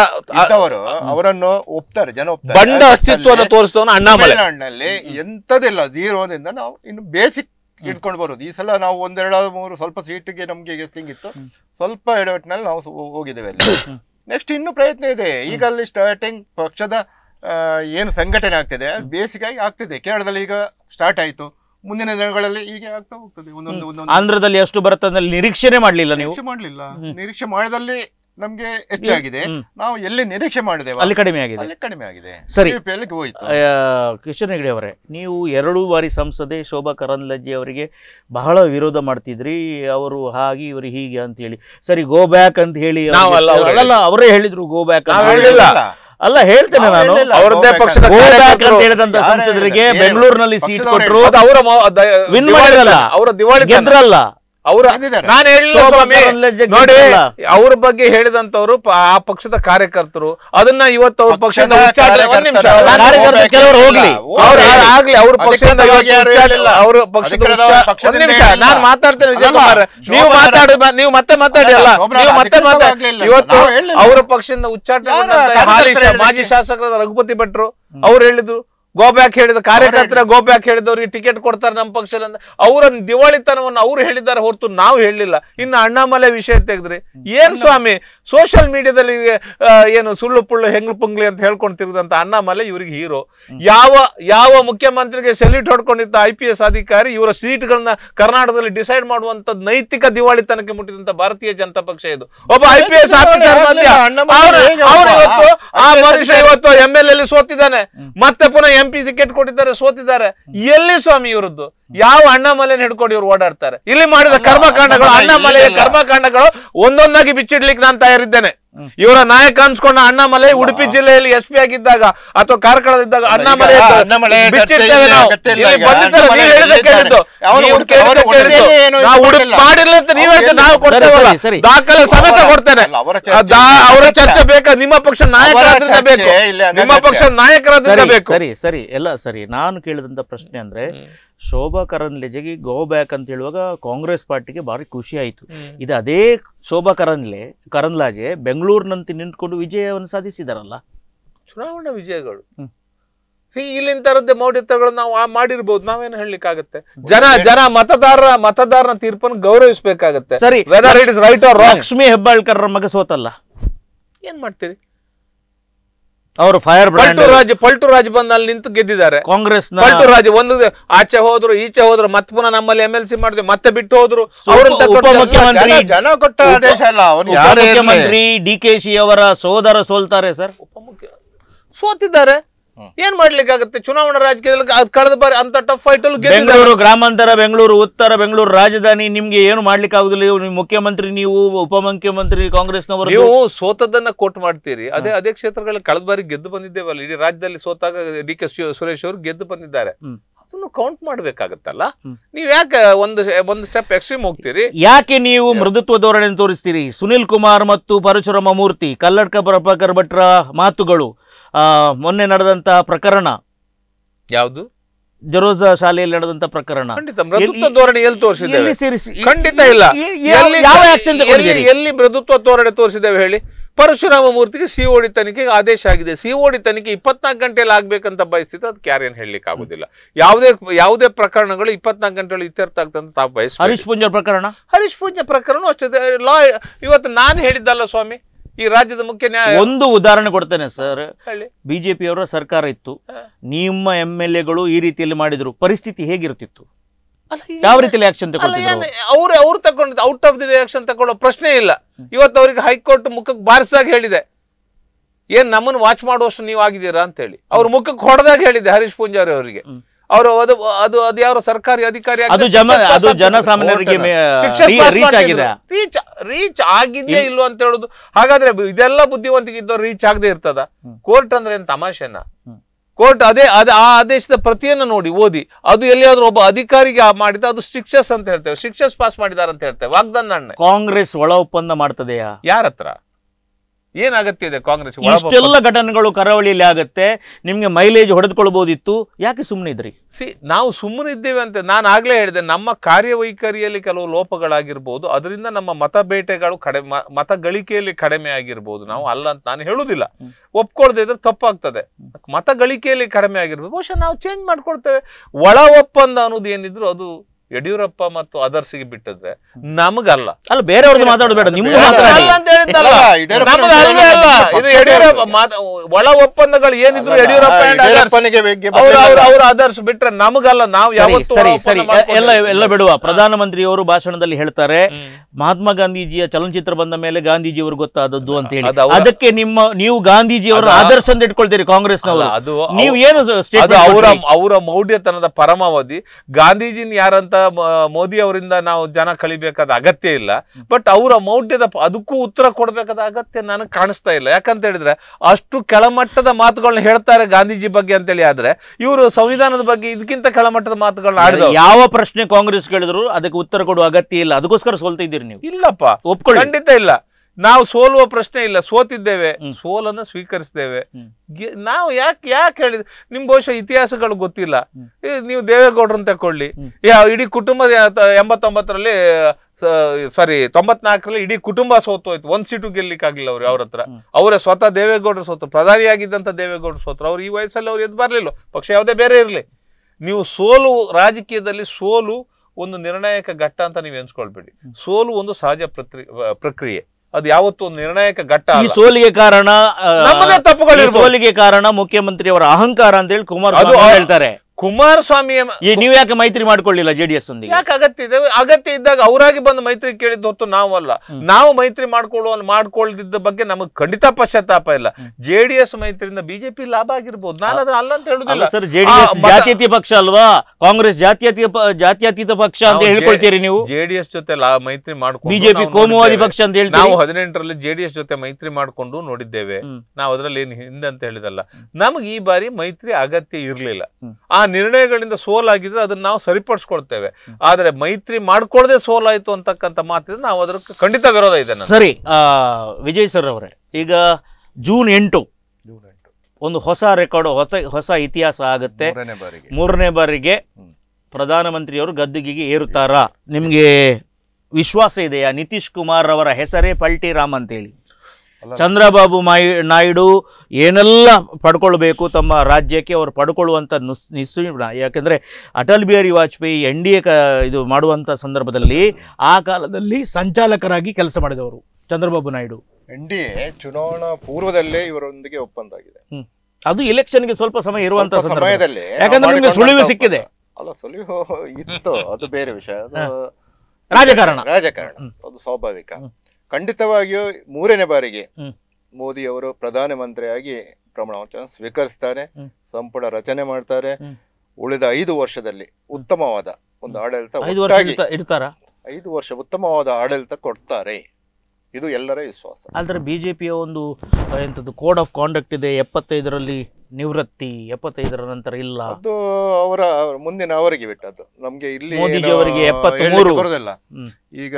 ಅವರು ಅವರನ್ನು ಒಪ್ತಾರೆ ಜನ ಬಂಡ ಅಸ್ತಿತ್ವವನ್ನು ತೋರಿಸ್ತವನ ಅಣ್ಣಾಮಲೈ ಅಣ್ಣಲ್ಲಿ ಎಂತದಿಲ್ಲ ಜೀರೋದಿಂದ ನಾವು ಇನ್ನು ಬೇಸಿಕ್ ಇಟ್ಕೊಂಡು ಬರೋದು ಈ ಸಲ ನಾವು ಒಂದೆರಡು ಮೂರು ಸ್ವಲ್ಪ ಸೀಟಿಗೆ ನಮ್ಗೆ ಇತ್ತು ಸ್ವಲ್ಪ ಎಡವಟ್ಟಿನಲ್ಲಿ ನಾವು ಹೋಗಿದ್ದೇವೆ ಅಲ್ಲಿ ನೆಕ್ಸ್ಟ್ ಇನ್ನು ಪ್ರಯತ್ನ ಇದೆ ಈಗ ಅಲ್ಲಿ ಸ್ಟಾರ್ಟಿಂಗ್ ಪಕ್ಷದ ಏನು ಸಂಘಟನೆ ಆಗ್ತಿದೆ ಆಗಿ ಆಗ್ತಿದೆ ಕೇರಳದಲ್ಲಿ ಈಗ ಸ್ಟಾರ್ಟ್ ಆಯಿತು ಮುಂದಿನ ದಿನಗಳಲ್ಲಿ ಈಗ ಆಗ್ತಾ ಹೋಗ್ತದೆ ಒಂದೊಂದು ಒಂದೊಂದು ಆಂಧ್ರದಲ್ಲಿ ಅಷ್ಟು ಬರುತ್ತೆ ನಿರೀಕ್ಷೆ ಮಾಡಲಿಲ್ಲ ನೀವು ಮಾಡಲಿಲ್ಲ ನಿರೀಕ್ಷೆ ಮಾಡಿದಲ್ಲಿ ನಮಗೆ ಹೆಚ್ಚಾಗಿದೆ ನಾವು ಎಲ್ಲಿ ನಿರೀಕ್ಷೆ ಮಾಡಿದೆವು ಅಲ್ಲಿ ಕಡಿಮೆ ಆಗಿದೆ ಅಲ್ಲಿ ಕಡಿಮೆ ಆಗಿದೆ ಸರಿ ಹೋಯ್ತು ಕಿಶನ್ ಹೆಗಡೆ ಅವರೇ ನೀವು ಎರಡು ಬಾರಿ ಸಂಸದೆ ಶೋಭಾ ಕರಂದ್ಲಜ್ಜಿ ಅವರಿಗೆ ಬಹಳ ವಿರೋಧ ಮಾಡ್ತಿದ್ರಿ ಅವರು ಹಾಗೆ ಇವರು ಹೀಗೆ ಅಂತ ಹೇಳಿ ಸರಿ ಗೋ ಬ್ಯಾಕ್ ಅಂತ ಹೇಳಿ ಅವರೇ ಹೇಳಿದ್ರು ಗೋ ಬ್ಯಾಕ್ ಅಂತ ಅಲ್ಲ ಹೇಳ್ತೇನೆ ನಾನು ಅವರದ್ದೇ ಪಕ್ಷದ ಹೇಳಿದಂತ ಸಂಸದರಿಗೆ ಬೆಂಗಳೂರಿನಲ್ಲಿ ಸೀಟ್ ಕೊಟ್ಟರು ಅವರ ವಿನ್ ಮಾಡಿದಲ್ಲ ಅವರ ದಿವಾಳಿ ಗೆದ್ರಲ್ಲ ಅವರು ನಾನು ಹೇಳಿಲ್ಲ ಸ್ವಾಮಿ ನೋಡಿ ಅವ್ರ ಬಗ್ಗೆ ಹೇಳಿದಂತವ್ರು ಆ ಪಕ್ಷದ ಕಾರ್ಯಕರ್ತರು ಅದನ್ನ ಇವತ್ತು ಅವ್ರ ಪಕ್ಷದಿಂದ ಹೋಗ್ಲಿ ಆಗ್ಲಿ ಅವ್ರ ಪಕ್ಷದಿಂದ ಅವ್ರ ಪಕ್ಷದ ನಿಮಿಷ ನಾನು ಮಾತಾಡ್ತೇನೆ ನೀವು ಮಾತಾಡ ನೀವು ಮತ್ತೆ ಮಾತಾಡಿ ಅಲ್ಲ ನೀವು ಮತ್ತೆ ಮಾತಾಡಿ ಇವತ್ತು ಅವರ ಪಕ್ಷದಿಂದ ಉಚ್ಚಾಟನೆ ಮಾಜಿ ಶಾಸಕರಾದ ರಘುಪತಿ ಭಟ್ರು ಅವ್ರು ಹೇಳಿದ್ರು ಗೋಬ್ಯಾಕ್ ಹೇಳಿದ ಕಾರ್ಯಕರ್ತರ ಗೋಬ್ಯಾಕ್ ಹೇಳಿದವ್ರಿಗೆ ಟಿಕೆಟ್ ಕೊಡ್ತಾರೆ ನಮ್ಮ ಪಕ್ಷದ ಅವರ ದಿವಾಳಿತನವನ್ನು ಅವ್ರು ಹೇಳಿದ್ದಾರೆ ಹೊರತು ನಾವು ಹೇಳಲಿಲ್ಲ ಇನ್ನು ಅಣ್ಣಾಮಲೆ ವಿಷಯ ತೆಗೆದ್ರಿ ಏನ್ ಸ್ವಾಮಿ ಸೋಷಿಯಲ್ ಮೀಡಿಯಾದಲ್ಲಿ ಏನು ಸುಳ್ಳು ಪುಳ್ಳು ಹೆಂಗ್ಳು ಪುಂಗ್ಲಿ ಅಂತ ಹೇಳ್ಕೊಂತಿರೋದಂತ ಅಣ್ಣಾಮಲೆ ಇವ್ರಿಗೆ ಹೀರೋ ಯಾವ ಯಾವ ಮುಖ್ಯಮಂತ್ರಿಗೆ ಸೆಲ್ಯೂಟ್ ಹೊಡ್ಕೊಂಡಿದ್ದ ಐ ಪಿ ಎಸ್ ಅಧಿಕಾರಿ ಇವರ ಸೀಟ್ಗಳನ್ನ ಕರ್ನಾಟಕದಲ್ಲಿ ಡಿಸೈಡ್ ಮಾಡುವಂತ ನೈತಿಕ ದಿವಾಳಿತನಕ್ಕೆ ಮುಟ್ಟಿದಂತ ಭಾರತೀಯ ಜನತಾ ಪಕ್ಷ ಇದು ಒಬ್ಬ ಐ ಪಿ ಎಸ್ ಆಫೀಸರ್ ಇವತ್ತು ಆ ಮನುಷ್ಯ ಇವತ್ತು ಎಂ ಎಲ್ ಎಲ್ಲಿ ಸೋತಿದ್ದಾನೆ ಮತ್ತೆ ಪುನಃ ಎಂ ಪಿ ಟಿಕೆಟ್ ಕೊಟ್ಟಿದ್ದಾರೆ ಸೋತಿದ್ದಾರೆ ಎಲ್ಲಿ ಸ್ವಾಮಿ ಇವರದ್ದು ಯಾವ ಅಣ್ಣ ಮಲೆನ ಹಿಡ್ಕೊಂಡು ಇವ್ರು ಓಡಾಡ್ತಾರೆ ಇಲ್ಲಿ ಮಾಡಿದ ಕರ್ಮಕಾಂಡಗಳು ಅಣ್ಣ ಮಲೆಯ ಕರ್ಮಕಾಂಡಗಳು ಒಂದೊಂದಾಗಿ ಬಿಚ್ಚಿಡ್ಲಿಕ್ಕೆ ನಾನು ತಯಾರಿದ್ದೇನೆ ಇವರ ನಾಯಕ ಅನ್ಸ್ಕೊಂಡ ಅಣ್ಣಾಮಲೆ ಉಡುಪಿ ಜಿಲ್ಲೆಯಲ್ಲಿ ಎಸ್ ಪಿ ಆಗಿದ್ದಾಗ ಅಥವಾ ಕಾರ್ಕಳದಿದ್ದಾಗ ಅಣ್ಣಾಮಲೆ ದಾಖಲೆ ಸಮೇತ ಕೊಡ್ತೇನೆ ಅವರ ಚರ್ಚೆ ಬೇಕಾ ನಿಮ್ಮ ಪಕ್ಷ ನಾಯಕರಾದ್ರಿಂದ ಬೇಕು ನಿಮ್ಮ ಪಕ್ಷ ನಾಯಕರಾದ್ರಿಂದ ಬೇಕು ಸರಿ ಸರಿ ಎಲ್ಲ ಸರಿ ನಾನು ಕೇಳಿದಂತ ಪ್ರಶ್ನೆ ಅಂದ್ರೆ ಶೋಭಾ ಕರಂದ್ಲೆಜೆಗೆ ಗೋ ಬ್ಯಾಕ್ ಅಂತ ಹೇಳುವಾಗ ಕಾಂಗ್ರೆಸ್ ಪಾರ್ಟಿಗೆ ಭಾರಿ ಖುಷಿ ಆಯಿತು ಇದು ಅದೇ ಶೋಭಾ ಕರಂದ್ಲೆ ಕರಂದ್ಲಾಜೆ ಬೆಂಗಳೂರಿನಂತೆ ನಿಂತ್ಕೊಂಡು ವಿಜಯವನ್ನು ಸಾಧಿಸಿದಾರಲ್ಲ ಚುನಾವಣಾ ವಿಜಯಗಳು ಇಲ್ಲಿನ ತರದ್ದೇ ಮೌಢ್ಯತಗಳನ್ನು ನಾವು ಮಾಡಿರ್ಬೋದು ನಾವೇನು ಹೇಳಲಿಕ್ಕಾಗತ್ತೆ ಜನ ಜನ ಮತದಾರರ ಮತದಾರನ ತೀರ್ಪನ್ನು ಗೌರವಿಸಬೇಕಾಗತ್ತೆ ಸರಿ whether it is right Lakshmi Hebbalkar ಮಗ ಸೋತಲ್ಲ ಏನ್ ಮಾಡ್ತೀರಿ ಅವರು ಫೈರ್ ಪಲ್ಟು ರಾಜ್ ಪಲ್ಟು ರಾಜ್ ಬಂದ್ ಅಲ್ಲಿ ನಿಂತು ಗೆದ್ದಿದ್ದಾರೆ ಕಾಂಗ್ರೆಸ್ ಪಲ್ಟು ರಾಜ್ ಒಂದು ಆಚೆ ಹೋದ್ರು ಈಚೆ ಹೋದ್ರು ಮತ್ತೆ ಪುನಃ ನಮ್ಮಲ್ಲಿ ಎಂ ಎಲ್ ಸಿ ಮಾಡಿದ್ರು ಮತ್ತೆ ಬಿಟ್ಟು ಹೋದ್ರು ಅವರನ್ನ ಜನ ಕೊಟ್ಟ ದೇಶ ಅಲ್ಲ ಮುಖ್ಯಮಂತ್ರಿ ಡಿ ಕೆ ಶಿ ಅವರ ಸೋದರ ಸೋಲ್ತಾರೆ ಸರ್ ಉಪಮುಖ್ಯ ಸೋತಿದ್ದಾರೆ ಏನ್ ಮಾಡ್ಲಿಕ್ಕಾಗತ್ತೆ ಚುನಾವಣಾ ರಾಜಕೀಯದಲ್ಲಿ ಕಳೆದ ಬಾರಿ ಅಂತ ಟಫ್ ಫೈಟ್ ಬೆಂಗಳೂರು ಗ್ರಾಮಾಂತರ ಬೆಂಗಳೂರು ಉತ್ತರ ಬೆಂಗಳೂರು ರಾಜಧಾನಿ ನಿಮ್ಗೆ ಏನು ಮಾಡ್ಲಿಕ್ಕೆ ಆಗುದಿಲ್ಲ ನೀವು ಮುಖ್ಯಮಂತ್ರಿ ನೀವು ಉಪಮುಖ್ಯಮಂತ್ರಿ ಕಾಂಗ್ರೆಸ್ನವರು ನೀವು ಸೋತದನ್ನ ಕೋಟ್ ಮಾಡ್ತೀರಿ ಅದೇ ಅದೇ ಕ್ಷೇತ್ರಗಳಲ್ಲಿ ಕಳೆದ ಬಾರಿ ಗೆದ್ದು ಬಂದಿದ್ದೇವಲ್ಲ ಇಡೀ ರಾಜ್ಯದಲ್ಲಿ ಸೋತಾಗ ಡಿ ಕೆ ಸುರೇಶ್ ಅವರು ಗೆದ್ದು ಬಂದಿದ್ದಾರೆ ಅದನ್ನು ಕೌಂಟ್ ಮಾಡ್ಬೇಕಾಗತ್ತಲ್ಲ ನೀವ್ ಯಾಕೆ ಒಂದು ಒಂದು ಸ್ಟೆಪ್ ಎಕ್ಸ್ಟ್ರೀಮ್ ಹೋಗ್ತೀರಿ ಯಾಕೆ ನೀವು ಮೃದುತ್ವ ಧೋರಣೆ ತೋರಿಸ್ತೀರಿ ಸುನಿಲ್ ಕುಮಾರ್ ಮತ್ತು ಪರಶುರಾಮ ಮೂರ್ತಿ ಕಲ್ಲಡ್ಕ ಪ್ರಭಾಕರ್ ಭಟ್ರ ಮಾತುಗಳು ಮೊನ್ನೆ ನಡೆದಂತಹ ಪ್ರಕರಣ ಯಾವುದು ಜರೋಜ ಶಾಲೆಯಲ್ಲಿ ನಡೆದಂತ ಪ್ರಕರಣ ಖಂಡಿತ ಮೃದುತ್ವ ಧೋರಣೆ ಎಲ್ಲಿ ಖಂಡಿತ ಇಲ್ಲ ಎಲ್ಲಿ ಮೃದುತ್ವ ಧೋರಣೆ ತೋರಿಸಿದ್ದೇವೆ ಹೇಳಿ ಪರಶುರಾಮ ಮೂರ್ತಿಗೆ ಸಿಒಡಿ ತನಿಖೆಗೆ ಆದೇಶ ಆಗಿದೆ ಸಿಒಡಿ ತನಿಖೆ ಇಪ್ಪತ್ನಾಲ್ಕು ಗಂಟೆಯಲ್ಲಿ ಆಗ್ಬೇಕಂತ ಬಯಸಿದ್ರೆ ಅದು ಕ್ಯಾರಿಯನ್ ಹೇಳಲಿಕ್ಕೆ ಆಗುದಿಲ್ಲ ಯಾವುದೇ ಯಾವುದೇ ಪ್ರಕರಣಗಳು ಇಪ್ಪತ್ನಾಲ್ಕು ಗಂಟೆಗಳು ಇತ್ಯರ್ಥ ಆಗ್ತಂತ ತಾವು ಬಯಸ್ ಹರೀಶ್ ಪೂಂಜ ಪ್ರಕರಣ ಹರೀಶ್ ಪೂಂಜ ಪ್ರಕರಣ ಅಷ್ಟೇ ಲಾ ಇವತ್ತು ನಾನು ಹೇಳಿದ್ದಲ್ಲ ಸ್ವಾಮಿ ಈ ರಾಜ್ಯದ ಮುಖ್ಯ ನ್ಯಾಯ ಒಂದು ಉದಾಹರಣೆ ಕೊಡ್ತೇನೆ ಸರ್ ಬಿಜೆಪಿ ಅವರ ಸರ್ಕಾರ ಇತ್ತು ನಿಮ್ಮ ಎಂ ಎಲ್ ಈ ರೀತಿಯಲ್ಲಿ ಮಾಡಿದ್ರು ಪರಿಸ್ಥಿತಿ ಹೇಗಿರುತ್ತಿತ್ತು ಯಾವ ರೀತಿಯಲ್ಲಿ ಆಕ್ಷನ್ ಅವ್ರು ಅವ್ರು ತಗೊಂಡ್ out of the way action ತಗೊಳ್ಳೋ ಪ್ರಶ್ನೆ ಇಲ್ಲ ಇವತ್ತು ಅವ್ರಿಗೆ ಹೈಕೋರ್ಟ್ ಮುಖಕ್ಕೆ ಬಾರಿಸಾಗಿ ಹೇಳಿದೆ ಏನ್ ನಮ್ಮನ್ನು ವಾಚ್ ಮಾಡುವಷ್ಟು ನೀವು ಆಗಿದ್ದೀರಾ ಅಂತ ಹೇಳಿ ಅವ್ರ ಮುಖಕ್ಕೆ ಹೊಡೆದಾಗ ಹೇಳಿದೆ ಹರೀಶ್ ಪೂಂಜಾರಿ ಅವರಿಗೆ ಅವರು ಅದು ಅದು ಅದು ಸರ್ಕಾರಿ ಅಧಿಕಾರಿ ಅದು ಜನ ಅದು ಜನಸಾಮಾನ್ಯರಿಗೆ ರೀಚ್ ಆಗಿದೆ ರೀಚ್ ರೀಚ್ ಆಗಿದೆಯೇ ಇಲ್ವ ಅಂತ ಹೇಳುದು ಹಾಗಾದ್ರೆ ಇದೆಲ್ಲ ಬುದ್ಧಿವಂತಿಕೆ ಇದ್ದವ್ರು ರೀಚ್ ಆಗದೆ ಇರ್ತದ ಕೋರ್ಟ್ ಅಂದ್ರೆ ಏನ್ ತಮಾಷೆನ ಕೋರ್ಟ್ ಅದೇ ಅದೇ ಆ ಆದೇಶದ ಪ್ರತಿಯನ್ನು ನೋಡಿ ಓದಿ ಅದು ಎಲ್ಲಿಯಾದ್ರೂ ಒಬ್ಬ ಅಧಿಕಾರಿಗೆ ಮಾಡಿದ ಅದು ಶಿಕ್ಷಸ್ ಅಂತ ಹೇಳ್ತೇವೆ ಶಿಕ್ಷಸ್ ಪಾಸ್ ಅಂತ ಹೇಳ್ತೇವೆ ವಾಗ್ದಾನ ಕಾಂಗ್ರೆಸ್ ಒಳ ಒಪ್ಪಂದ ಮಾಡ್ತದೆಯಾ ಯಾರತ್ರ ಏನಾಗತ್ತೆ ಇದೆ ಕಾಂಗ್ರೆಸ್ ಇಷ್ಟೆಲ್ಲ ಘಟನೆಗಳು ಕರಾವಳಿಯಲ್ಲಿ ಆಗುತ್ತೆ ನಿಮ್ಗೆ ಮೈಲೇಜ್ ಹೊಡೆದುಕೊಳ್ಬೋದಿತ್ತು ಯಾಕೆ ಸುಮ್ಮನೆ ಇದ್ರಿ ಸಿ ನಾವು ಸುಮ್ಮನೆ ಇದ್ದೇವೆ ಅಂತ ನಾನು ಆಗ್ಲೇ ಹೇಳಿದೆ ನಮ್ಮ ಕಾರ್ಯವೈಖರಿಯಲ್ಲಿ ಕೆಲವು ಲೋಪಗಳಾಗಿರ್ಬೋದು ಅದರಿಂದ ನಮ್ಮ ಮತ ಬೇಟೆಗಳು ಕಡಿಮೆ ಮತ ಗಳಿಕೆಯಲ್ಲಿ ಕಡಿಮೆ ಆಗಿರ್ಬೋದು ನಾವು ಅಲ್ಲ ಅಂತ ನಾನು ಹೇಳುದಿಲ್ಲ ಒಪ್ಕೊಳ್ದೆ ಇದ್ರೆ ತಪ್ಪಾಗ್ತದೆ ಮತ ಗಳಿಕೆಯಲ್ಲಿ ಕಡಿಮೆ ಆಗಿರ್ಬೋದು ಬಹುಶಃ ನಾವು ಚೇಂಜ್ ಮಾಡ್ಕೊಳ್ತೇವೆ ಒಳ ಒಪ್ಪಂದ ಅನ್ನೋದು ಏನಿದ್ರು ಅದು ಯಡಿಯೂರಪ್ಪ ಮತ್ತು ಗೆ ಬಿಟ್ಟಿದ್ರೆ ನಮಗಲ್ಲ ಅಲ್ಲ ಬೇರೆಯವ್ರದ್ದು ಮಾತಾಡಬೇಡ ನಿಮ್ಗೆ ಒಳ ಒಪ್ಪಂದಗಳು ಏನಿದ್ರು ಯಡಿಯೂರಪ್ಪ ಅವ್ರ ಅದರ್ಸ್ ಬಿಟ್ರೆ ನಮಗಲ್ಲ ನಾವು ಯಾವತ್ತು ಸರಿ ಸರಿ ಎಲ್ಲ ಎಲ್ಲ ಬಿಡುವ ಪ್ರಧಾನಮಂತ್ರಿಯವರು ಭಾಷಣದಲ್ಲಿ ಹೇಳ್ತಾರೆ ಮಹಾತ್ಮ ಗಾಂಧೀಜಿಯ ಚಲನಚಿತ್ರ ಬಂದ ಮೇಲೆ ಗಾಂಧೀಜಿಯವರು ಗೊತ್ತಾದದ್ದು ಅಂತ ಹೇಳಿ ಅದಕ್ಕೆ ನಿಮ್ಮ ನೀವು ಗಾಂಧೀಜಿಯವರ ಆದರ್ಶ ಅಂತ ಇಟ್ಕೊಳ್ತೀರಿ ನಲ್ಲ ಅದು ನೀವು ಏನು ಅವರ ಅವರ ಮೌಢ್ಯತನದ ಪರಮಾವಧಿ ಗಾಂಧೀಜಿನ ಯಾರಂತ ಮೋದಿ ಅವರಿಂದ ನಾವು ಜನ ಕಳಿಬೇಕಾದ ಅಗತ್ಯ ಇಲ್ಲ ಬಟ್ ಅವರ ಮೌಢ್ಯದ ಅದಕ್ಕೂ ಉತ್ತರ ಕೊಡಬೇಕಾದ ಅಗತ್ಯ ನನಗೆ ಕಾಣಿಸ್ತಾ ಇಲ್ಲ ಯಾಕಂತ ಹೇಳಿದ್ರೆ ಅಷ್ಟು ಕೆಳಮಟ್ಟದ ಮಾತುಗಳನ್ನ ಹೇಳ್ತಾರೆ ಗಾಂಧೀಜಿ ಬಗ್ಗೆ ಅಂತೇಳಿ ಆದ್ರೆ ಇವರು ಸಂವಿಧಾನದ ಬಗ್ಗೆ ಇದಕ್ಕಿಂತ ಕೆಳಮಟ್ಟದ ಮಾತುಗಳನ್ನ ಆಡಿದ್ರು ಯಾವ ಪ್ರಶ್ನೆ ಕಾಂಗ್ರೆಸ್ ಕೇಳಿದ್ರು ಅದಕ್ಕೆ ಉತ್ತರ ಕೊಡುವ ಅಗತ್ಯ ಇಲ್ಲ ಅದಕ್ಕೋಸ್ಕರ ಸೋಲ್ತಿದ್ದೀರಿ ನೀವು ಇಲ್ಲಪ್ಪ ಒಪ್ಕೊಂಡು ಖಂಡಿತ ಇಲ್ಲ ನಾವು ಸೋಲುವ ಪ್ರಶ್ನೆ ಇಲ್ಲ ಸೋತಿದ್ದೇವೆ ಸೋಲನ್ನು ಸ್ವೀಕರಿಸಿದ್ದೇವೆ ನಾವು ಯಾಕೆ ಯಾಕೆ ಹೇಳಿದ ನಿಮ್ ಬಹುಶಃ ಇತಿಹಾಸಗಳು ಗೊತ್ತಿಲ್ಲ ನೀವು ದೇವೇಗೌಡ್ರನ್ನ ತಕೊಳ್ಳಿ ಇಡೀ ಕುಟುಂಬದ ಎಂಬತ್ತೊಂಬತ್ತರಲ್ಲಿ ಸಾರಿ ತೊಂಬತ್ನಾಲ್ಕರಲ್ಲಿ ಇಡೀ ಕುಟುಂಬ ಸೋತೋಯ್ತು ಒಂದ್ ಸೀಟು ಗೆಲ್ಲಿಕ್ಕಾಗಲಿಲ್ಲ ಅವ್ರು ಅವ್ರ ಹತ್ರ ಅವರೇ ಸ್ವತಃ ದೇವೇಗೌಡರು ಸೋತು ಪ್ರಧಾನಿಯಾಗಿದ್ದಂತ ದೇವೇಗೌಡರು ಸೋತರು ಅವ್ರು ಈ ವಯಸ್ಸಲ್ಲಿ ಅವ್ರು ಎದ್ದು ಬರಲಿಲ್ಲ ಪಕ್ಷ ಯಾವುದೇ ಬೇರೆ ಇರಲಿ ನೀವು ಸೋಲು ರಾಜಕೀಯದಲ್ಲಿ ಸೋಲು ಒಂದು ನಿರ್ಣಾಯಕ ಘಟ್ಟ ಅಂತ ನೀವು ಎನ್ಸ್ಕೊಳ್ಬೇಡಿ ಸೋಲು ಒಂದು ಸಹಜ ಪ್ರಕ್ರಿಯೆ ಅದು ಯಾವತ್ತು ನಿರ್ಣಾಯಕ ಘಟ್ಟ ಈ ಸೋಲಿಗೆ ಕಾರಣ ತಪ್ಪುಗಳು ಸೋಲಿಗೆ ಕಾರಣ ಮುಖ್ಯಮಂತ್ರಿ ಅವರ ಅಹಂಕಾರ ಅಂತ ಹೇಳಿ ಕುಮಾರ್ ಹೇಳ್ತಾರೆ ಕುಮಾರಸ್ವಾಮಿ ನೀವು ಯಾಕೆ ಮೈತ್ರಿ ಮಾಡ್ಕೊಳ್ಳಿಲ್ಲ ಜೆಡಿಎಸ್ ಒಂದಿಗೆ ಯಾಕೆ ಅಗತ್ಯ ಇದೆ ಅಗತ್ಯ ಇದ್ದಾಗ ಅವರಾಗಿ ಬಂದು ಮೈತ್ರಿ ಕೇಳಿದ್ ಹೊತ್ತು ಅಲ್ಲ ನಾವು ಮೈತ್ರಿ ಮಾಡ್ಕೊಳ್ಳುವ ಮಾಡ್ಕೊಳ್ಳದಿದ್ದ ಬಗ್ಗೆ ನಮಗೆ ಖಂಡಿತ ಪಶ್ಚಾತ್ತಾಪ ಇಲ್ಲ ಜೆಡಿಎಸ್ ಮೈತ್ರಿಯಿಂದ ಬಿಜೆಪಿ ಲಾಭ ಆಗಿರ್ಬೋದು ನಾನು ಅದನ್ನ ಅಲ್ಲ ಅಂತ ಹೇಳುದಿಲ್ಲ ಸರ್ ಜೆಡಿಎಸ್ ಜಾತ್ಯತೀತ ಪಕ್ಷ ಅಲ್ವಾ ಕಾಂಗ್ರೆಸ್ ಜಾತ್ಯತೀತ ಜಾತ್ಯತೀತ ಪಕ್ಷ ಅಂತ ಹೇಳ್ಕೊಳ್ತೀರಿ ನೀವು ಜೆಡಿಎಸ್ ಜೊತೆ ಮೈತ್ರಿ ಮಾಡ್ಕೊಂಡು ಬಿಜೆಪಿ ಕೋಮುವಾದಿ ಪಕ್ಷ ಅಂತ ಹೇಳಿ ನಾವು ಹದಿನೆಂಟರಲ್ಲಿ ಜೆಡಿಎಸ್ ಜೊತೆ ಮೈತ್ರಿ ಮಾಡ್ಕೊಂಡು ನೋಡಿದ್ದೇವೆ ನಾವು ಅದ್ರಲ್ಲಿ ಏನ್ ಹಿಂದೆ ಅಂತ ಹೇಳಿದಲ್ಲ ನಮಗೆ ಈ ಬಾರಿ ಮೈತ್ರಿ ಅಗತ್ಯ ಇರಲಿಲ್ಲ ಆ ನಿರ್ಣಯಗಳಿಂದ ಸೋಲಾಗಿದ್ರೆ ಅದನ್ನ ನಾವು ಸರಿಪಡಿಸ್ಕೊಳ್ತೇವೆ ಆದರೆ ಮೈತ್ರಿ ಮಾಡ್ಕೊಳ್ಳದೆ ಸೋಲಾಯಿತು ಅಂತಕ್ಕಂಥ ಮಾತಿದ್ರೆ ನಾವು ಅದ್ರ ಖಂಡಿತ ವಿರೋಧ ಇದೆ ಸರಿ ವಿಜಯ್ ಸರ್ ಅವರೇ ಈಗ ಜೂನ್ ಎಂಟು ಒಂದು ಹೊಸ ರೆಕಾರ್ಡ್ ಹೊಸ ಹೊಸ ಇತಿಹಾಸ ಆಗುತ್ತೆ ಮೂರನೇ ಬಾರಿಗೆ ಪ್ರಧಾನಮಂತ್ರಿಯವರು ಗದ್ದುಗಿಗೆ ಏರುತ್ತಾರಾ ನಿಮಗೆ ವಿಶ್ವಾಸ ಇದೆಯಾ ನಿತೀಶ್ ಕುಮಾರ್ ಅವರ ಹೆಸರೇ ಪಲ್ಟಿ ರಾಮ್ ಅಂತೇಳಿ ಚಂದ್ರಬಾಬು ಮಾಯ್ ನಾಯ್ಡು ಏನೆಲ್ಲ ಪಡ್ಕೊಳ್ಬೇಕು ತಮ್ಮ ರಾಜ್ಯಕ್ಕೆ ಅವರು ಪಡ್ಕೊಳ್ಳುವಂಥ ನುಸ್ ನಿಸ್ಸು ಯಾಕೆಂದರೆ Atal Bihari Vajpayee N D A ಇದು ಮಾಡುವಂಥ ಸಂದರ್ಭದಲ್ಲಿ ಆ ಕಾಲದಲ್ಲಿ ಸಂಚಾಲಕರಾಗಿ ಕೆಲಸ ಮಾಡಿದವರು Chandrababu Naidu N D A ಚುನಾವಣಾ ಪೂರ್ವದಲ್ಲೇ ಇವರೊಂದಿಗೆ ಒಪ್ಪಂದ ಆಗಿದೆ ಅದು ಗೆ ಸ್ವಲ್ಪ ಸಮಯ ಇರುವಂತಹ ಸಮಯದಲ್ಲಿ ಯಾಕಂದ್ರೆ ನಿಮಗೆ ಸುಳಿವು ಸಿಕ್ಕಿದೆ ಅಲ್ಲ ಸುಳಿವು ಇತ್ತು ಅದು ಬೇರೆ ವಿಷಯ ರಾಜಕಾರಣ ರಾಜಕಾರಣ ಅದು ಸ್ವಾಭಾವಿಕ ಖಂಡಿತವಾಗಿಯೂ ಮೂರನೇ ಬಾರಿಗೆ ಮೋದಿ ಅವರು ಪ್ರಧಾನಮಂತ್ರಿಯಾಗಿ ವಚನ ಸ್ವೀಕರಿಸ್ತಾರೆ ಸಂಪುಟ ರಚನೆ ಮಾಡ್ತಾರೆ ಉಳಿದ ಐದು ವರ್ಷದಲ್ಲಿ ಉತ್ತಮವಾದ ಒಂದು ಆಡಳಿತ ಐದು ವರ್ಷ ಉತ್ತಮವಾದ ಆಡಳಿತ ಕೊಡ್ತಾರೆ ಇದು ಎಲ್ಲರ ವಿಶ್ವಾಸ ಆದ್ರೆ ಬಿಜೆಪಿಯ ಒಂದು ಎಂಥದ್ದು ಕೋಡ್ ಆಫ್ ಕಾಂಡಕ್ಟ್ ಇದೆ ಎಪ್ಪತ್ತೈದರಲ್ಲಿ ನಿವೃತ್ತಿ ಎಪ್ಪತ್ತೈದರ ನಂತರ ಇಲ್ಲ ಅದು ಅವರ ಮುಂದಿನ ಅವರಿಗೆ ಬಿಟ್ಟದ್ದು ನಮ್ಗೆ ಇಲ್ಲಿ ಮೋದಿಜಿಯವರಿಗೆ ಏನು ಈಗ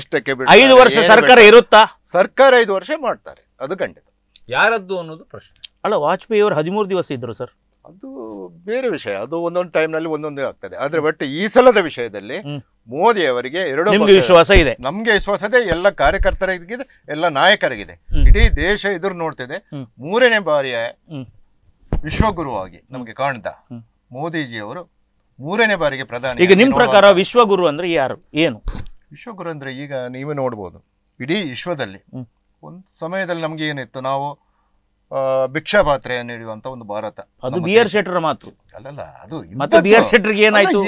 ಎಷ್ಟಕ್ಕೆ ಐದು ವರ್ಷ ಸರ್ಕಾರ ಇರುತ್ತಾ ಸರ್ಕಾರ ಐದು ವರ್ಷ ಮಾಡ್ತಾರೆ ಅದು ಖಂಡಿತ ಯಾರದ್ದು ಅನ್ನೋದು ಪ್ರಶ್ನೆ ಅಲ್ಲ ವಾಜಪೇಯಿ ಅವರು ಹದಿಮೂರು ದಿವಸ ಇದ್ರು ಸರ್ ಅದು ಬೇರೆ ವಿಷಯ ಅದು ಒಂದೊಂದು ಟೈಮ್ ನಲ್ಲಿ ಒಂದೊಂದೇ ಆಗ್ತದೆ ಆದ್ರೆ ಬಟ್ ಈ ಸಲದ ವಿಷಯದಲ್ಲಿ ಮೋದಿ ಅವರಿಗೆ ಎರಡು ವಿಶ್ವಾಸ ಇದೆ ನಮ್ಗೆ ಇದೆ ಎಲ್ಲ ಕಾರ್ಯಕರ್ತರಿಗಿದೆ ಎಲ್ಲ ನಾಯಕರಿಗಿದೆ ಇಡೀ ದೇಶ ಎದುರು ನೋಡ್ತಿದೆ ಮೂರನೇ ಬಾರಿಯ ವಿಶ್ವಗುರುವಾಗಿ ನಮಗೆ ಮೋದಿಜಿ ಮೋದಿಜಿಯವರು ಮೂರನೇ ಬಾರಿಗೆ ಪ್ರಧಾನಿ ಈಗ ನಿಮ್ಮ ಪ್ರಕಾರ ವಿಶ್ವಗುರು ಅಂದ್ರೆ ಯಾರು ಏನು ವಿಶ್ವಗುರು ಅಂದ್ರೆ ಈಗ ನೀವೇ ನೋಡ್ಬೋದು ಇಡೀ ವಿಶ್ವದಲ್ಲಿ ಒಂದು ಸಮಯದಲ್ಲಿ ನಮ್ಗೆ ಏನಿತ್ತು ನಾವು ಭಿಕ್ಷಾ ಪಾತ್ರೆಯನ್ನು ಹಿಡಿಯುವಂತ ಒಂದು ಭಾರತ ಅದು ಬಿ ಆರ್ ಶೆಟ್ಟರ್ ಮಾತು ಅಲ್ಲಲ್ಲ ಅದು ಮತ್ತೆ ಬಿ ಆರ್ ಏನಾಯ್ತು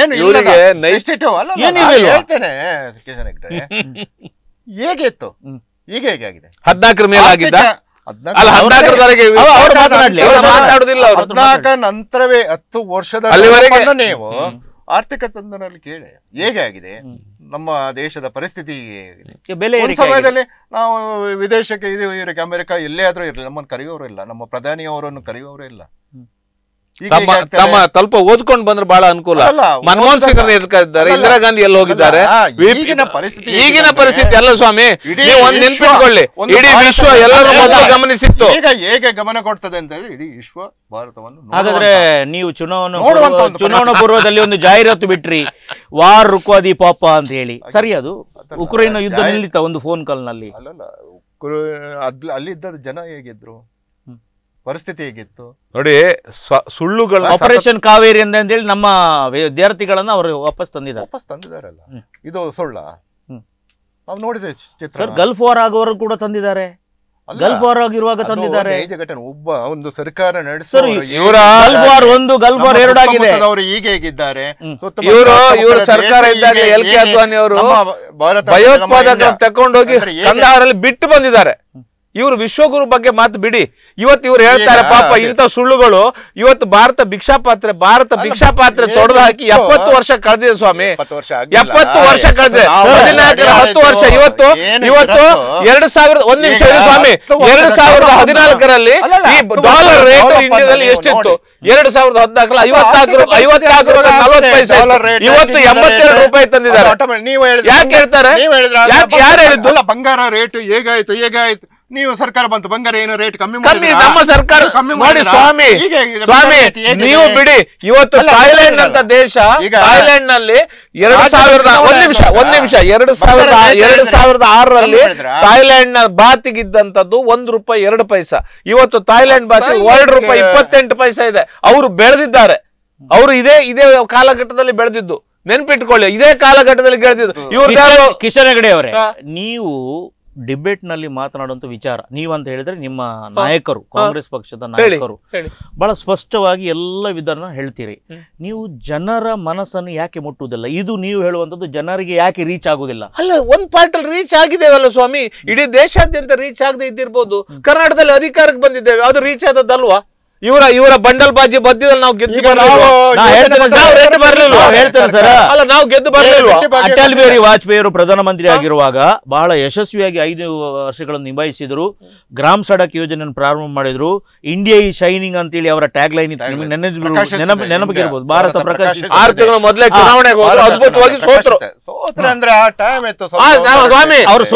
ಏನು ಇವರಿಗೆ ಹೇಳ್ತೇನೆ ಹೇಗೆ ಇತ್ತು ಈಗ ಹೇಗೆ ಆಗಿದೆ ಹದಿನಾಲ್ಕರ ಮೇಲೆ ಆಗಿದ್ದ ಹದಿನಾಲ್ಕ ನಂತರವೇ ಹತ್ತು ವರ್ಷದ ನೀವು ಆರ್ಥಿಕ ತಂದನಲ್ಲಿ ಕೇಳಿ ಹೇಗೆ ಆಗಿದೆ ನಮ್ಮ ದೇಶದ ಪರಿಸ್ಥಿತಿ ಬೆಲೆ ಸಮಯದಲ್ಲಿ ನಾವು ವಿದೇಶಕ್ಕೆ ಇದು ಇರಕ್ಕೆ ಅಮೆರಿಕ ಎಲ್ಲೇ ಆದ್ರೂ ಇರಲಿ ನಮ್ಮನ್ನು ಕರೆಯೋರು ಇಲ್ಲ ನಮ್ಮ ಪ್ರಧಾನಿಯವರನ್ನು ಕರೆಯೋರು ಇಲ್ಲ ತಮ್ಮ ತಮ್ಮ ಓದ್ಕೊಂಡು ಬಂದ್ರೆ ಬಹಳ ಅನುಕೂಲ ಮನಮೋಹನ್ ಸಿಂಗ್ ಇದ್ದಾರೆ ಇಂದಿರಾ ಗಾಂಧಿ ಎಲ್ಲಿ ಹೋಗಿದ್ದಾರೆ ಈಗಿನ ಪರಿಸ್ಥಿತಿ ಅಲ್ಲ ಸ್ವಾಮಿ ಒಂದ್ ನೆನ್ಪಿಟ್ಕೊಳ್ಳಿ ಇಡೀ ವಿಶ್ವ ಎಲ್ಲರೂ ಮೊದಲು ಗಮನಿಸಿತ್ತು ಹೇಗೆ ಗಮನ ಕೊಡ್ತದೆ ಅಂತ ಇಡೀ ವಿಶ್ವ ಭಾರತವನ್ನು ಹಾಗಾದ್ರೆ ನೀವು ಚುನಾವಣೆ ಚುನಾವಣಾ ಪೂರ್ವದಲ್ಲಿ ಒಂದು ಜಾಹೀರಾತು ಬಿಟ್ರಿ ವಾರ್ ರುಕ್ವಾದಿ ಪಾಪ ಅಂತ ಹೇಳಿ ಸರಿ ಅದು ಉಕ್ರೇನ್ ಯುದ್ಧ ನಿಲ್ಲಿತ ಒಂದು ಫೋನ್ ಕಾಲ್ ನಲ್ಲಿ ಇದ್ದ ಜನ ಹೇಗಿದ್ರು ಪರಿಸ್ಥಿತಿ ಹೇಗಿತ್ತು ನೋಡಿ ಸುಳ್ಳುಗಳು ಆಪರೇಷನ್ ಕಾವೇರಿ ಅಂತ ಹೇಳಿ ನಮ್ಮ ವಿದ್ಯಾರ್ಥಿಗಳನ್ನ ಅವರು ವಾಪಸ್ ತಂದಿದ್ದಾರೆ ವಾಪಸ್ ಅಲ್ಲ ಇದು ಸುಳ್ಳ ನಾವು ನೋಡಿದೆ ಚಿತ್ರ ಗಲ್ಫ್ ವಾರ್ ಆಗೋರು ಕೂಡ ತಂದಿದ್ದಾರೆ ಗಲ್ಫ್ ವಾರ್ ಆಗಿರುವಾಗ ತಂದಿದ್ದಾರೆ ಒಬ್ಬ ಒಂದು ಸರ್ಕಾರ ನಡೆಸಿದ್ದಾರೆ ಇವರ ಗಲ್ಫ್ ಒಂದು ಗಲ್ಫ್ ಈಗ ಹೇಗಿದ್ದಾರೆ ಇವರ ಸರ್ಕಾರ ಅವರು ಭಯೋತ್ಪಾದಕ ತಕೊಂಡೋಗಿ ಕಂದಹಾರಲ್ಲಿ ಬಿಟ್ಟು ಬಂದಿದ್ದಾರೆ ಇವರು ವಿಶ್ವಗುರು ಬಗ್ಗೆ ಮಾತು ಬಿಡಿ ಇವತ್ತು ಇವ್ರು ಹೇಳ್ತಾರೆ ಪಾಪ ಇಂಥ ಸುಳ್ಳುಗಳು ಇವತ್ತು ಭಾರತ ಭಿಕ್ಷಾ ಪಾತ್ರೆ ಭಾರತ ಭಿಕ್ಷಾ ಪಾತ್ರೆ ತೊಡೆದು ಹಾಕಿ ಎಪ್ಪತ್ತು ವರ್ಷ ಕಳೆದಿದೆ ಸ್ವಾಮಿ ಎಪ್ಪತ್ತು ವರ್ಷ ಕಳೆದಿದೆ ಹದಿನಾಲ್ಕರ ಹತ್ತು ವರ್ಷ ಇವತ್ತು ಇವತ್ತು ಎರಡು ಸಾವಿರದ ಒಂದ್ ನಿಮಿಷ ಸ್ವಾಮಿ ಎರಡು ಸಾವಿರದ ಹದಿನಾಲ್ಕರಲ್ಲಿ ಈ ಡಾಲರ್ ರೇಟ್ ಇಂಡಿಯಾದಲ್ಲಿ ಎಷ್ಟಿತ್ತು ಎರಡು ಸಾವಿರದ ಹದಿನಾಲ್ಕರಲ್ಲಿ ಐವತ್ನಾಲ್ಕು ಐವತ್ನಾಲ್ಕು ನಲವತ್ತು ಪೈಸೆ ಇವತ್ತು ಎಂಬತ್ತೆರಡು ರೂಪಾಯಿ ತಂದಿದ್ದಾರೆ ಯಾಕೆ ಹೇಳ್ತಾರೆ ಯಾರು ಹೇಳಿದ್ದು ಬಂಗಾರ ರೇಟ್ ಹೇಗಾಯ್ತು ಹೇಗಾಯ್ತು ನೀವು ಸರ್ಕಾರ ಬಂತು ಬಂಗಾರ ಏನು ರೇಟ್ ಕಮ್ಮಿ ಮಾಡಿ ನಮ್ಮ ಸರ್ಕಾರ ಕಮ್ಮಿ ಮಾಡಿ ಸ್ವಾಮಿ ಸ್ವಾಮಿ ನೀವು ಬಿಡಿ ಇವತ್ತು ಥಾಯ್ಲೆಂಡ್ ಅಂತ ದೇಶ ಥಾಯ್ಲೆಂಡ್ ನಲ್ಲಿ ಎರಡು ಸಾವಿರದ ಒಂದ್ ನಿಮಿಷ ಒಂದ್ ನಿಮಿಷ ಎರಡು ಸಾವಿರದ ಎರಡು ಸಾವಿರದ ಆರರಲ್ಲಿ ಥಾಯ್ಲೆಂಡ್ ನ ಬಾತಿಗಿದ್ದಂತದ್ದು ಒಂದ್ ರೂಪಾಯಿ ಎರಡು ಪೈಸಾ ಇವತ್ತು ಥಾಯ್ಲೆಂಡ್ ಬಾತಿ ಎರಡು ರೂಪಾಯಿ ಇಪ್ಪತ್ತೆಂಟು ಪೈಸಾ ಇದೆ ಅವರು ಬೆಳೆದಿದ್ದಾರೆ ಅವರು ಇದೇ ಇದೇ ಕಾಲಘಟ್ಟದಲ್ಲಿ ಬೆಳೆದಿದ್ದು ನೆನ್ಪಿಟ್ಕೊಳ್ಳಿ ಇದೇ ಕಾಲಘಟ್ಟದಲ್ಲಿ ಬೆಳೆದಿದ್ದು ಇವರು ಕಿಶನ್ ಹೆಗಡೆ ಅವರೇ ನೀವು ಡಿಬೇಟ್ ನಲ್ಲಿ ಮಾತನಾಡುವಂತ ವಿಚಾರ ನೀವಂತ ಹೇಳಿದ್ರೆ ನಿಮ್ಮ ನಾಯಕರು ಕಾಂಗ್ರೆಸ್ ಪಕ್ಷದ ನಾಯಕರು ಬಹಳ ಸ್ಪಷ್ಟವಾಗಿ ಎಲ್ಲ ವಿಧಾನ ಹೇಳ್ತೀರಿ ನೀವು ಜನರ ಮನಸ್ಸನ್ನು ಯಾಕೆ ಮುಟ್ಟುವುದಿಲ್ಲ ಇದು ನೀವು ಹೇಳುವಂತದ್ದು ಜನರಿಗೆ ಯಾಕೆ ರೀಚ್ ಆಗುದಿಲ್ಲ ಅಲ್ಲ ಒಂದ್ ಪಾರ್ಟ್ ರೀಚ್ ಆಗಿದ್ದೇವಲ್ಲ ಸ್ವಾಮಿ ಇಡೀ ದೇಶಾದ್ಯಂತ ರೀಚ್ ಆಗದೆ ಇದ್ದಿರ್ಬೋದು ಕರ್ನಾಟಕದಲ್ಲಿ ಅಧಿಕಾರಕ್ಕೆ ಬಂದಿದ್ದೇವೆ ಅದು ರೀಚ್ ಆದದ್ದಲ್ವಾ ಇವರ ಇವರ ಬಂಡಲ್ ಬಾಜಿ ಪದ್ಯದಲ್ಲಿ ನಾವು ಗೆದ್ದು ಅಲ್ಲ ನಾವು ಗೆದ್ದು ಅಟಲ್ ಬಿಹಾರಿ ವಾಜಪೇಯಿ ಅವರು ಪ್ರಧಾನಮಂತ್ರಿ ಆಗಿರುವಾಗ ಬಹಳ ಯಶಸ್ವಿಯಾಗಿ ಐದು ವರ್ಷಗಳನ್ನು ನಿಭಾಯಿಸಿದ್ರು ಗ್ರಾಮ ಸಡಕ್ ಯೋಜನೆಯನ್ನು ಪ್ರಾರಂಭ ಮಾಡಿದ್ರು ಇಂಡಿಯಾ ಈ ಶೈನಿಂಗ್ ಅಂತೇಳಿ ಅವರ ಟ್ಯಾಗ್ ಲೈನ್ ನೆನಪಿರ್ಬೋದು ಭಾರತ ಪ್ರಕಾಶ್ ಆರು ತಿಂಗಳ ಮೊದಲೇ ಚುನಾವಣೆ ಅದ್ಭುತವಾಗಿ ಸೋತರು ಅಂದ್ರೆ ಸ್ವಾಮಿ ಅವರು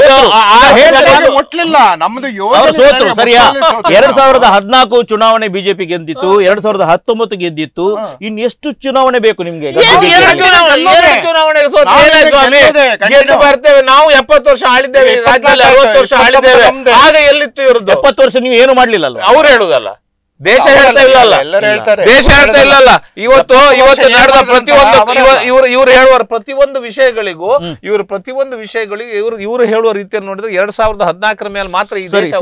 ಸರಿಯಾ ಎರಡ್ ಸಾವಿರದ ಹದಿನಾಲ್ಕು ಚುನಾವಣೆ ಬಿಜೆಪಿ ಬಿಜೆಪಿ ಗೆದ್ದಿತ್ತು ಎರಡ್ ಸಾವಿರದ ಹತ್ತೊಂಬತ್ತು ಗೆದ್ದಿತ್ತು ಇನ್ ಎಷ್ಟು ಚುನಾವಣೆ ಬೇಕು ನಿಮ್ಗೆ ಬರ್ತೇವೆ ನಾವು ಎಪ್ಪತ್ತು ವರ್ಷ ಆಳಿದ್ದೇವೆ ಆಳಿದ್ದೇವೆ ಆಗ ಎಲ್ಲಿತ್ತು ಎಪ್ಪತ್ತು ವರ್ಷ ನೀವು ಏನು ಮಾಡ್ಲಿಲ್ಲ ಅವ್ರು ಹೇಳುದಲ್ಲ ದೇಶ ಹೇಳ್ತಾ ಇಲ್ಲಲ್ಲ ದೇಶ ಹೇಳ್ತಾ ಇಲ್ಲಲ್ಲ ಇವತ್ತು ಇವತ್ತು ನಡೆದ ಪ್ರತಿಯೊಂದು ಇವರು ಇವರು ಹೇಳುವ ಪ್ರತಿಯೊಂದು ವಿಷಯಗಳಿಗೂ ಇವರು ಪ್ರತಿಯೊಂದು ವಿಷಯಗಳಿಗೂ ಇವರು ಇವರು ಹೇಳುವ ರೀತಿಯಲ್ಲಿ ನೋಡಿದ್ರೆ ಎರಡ್ ಸಾವಿರದ ಹದಿನಾಲ್ಕರ ಮೇಲೆ ಮಾತ್ರ ಈ ದೇಶ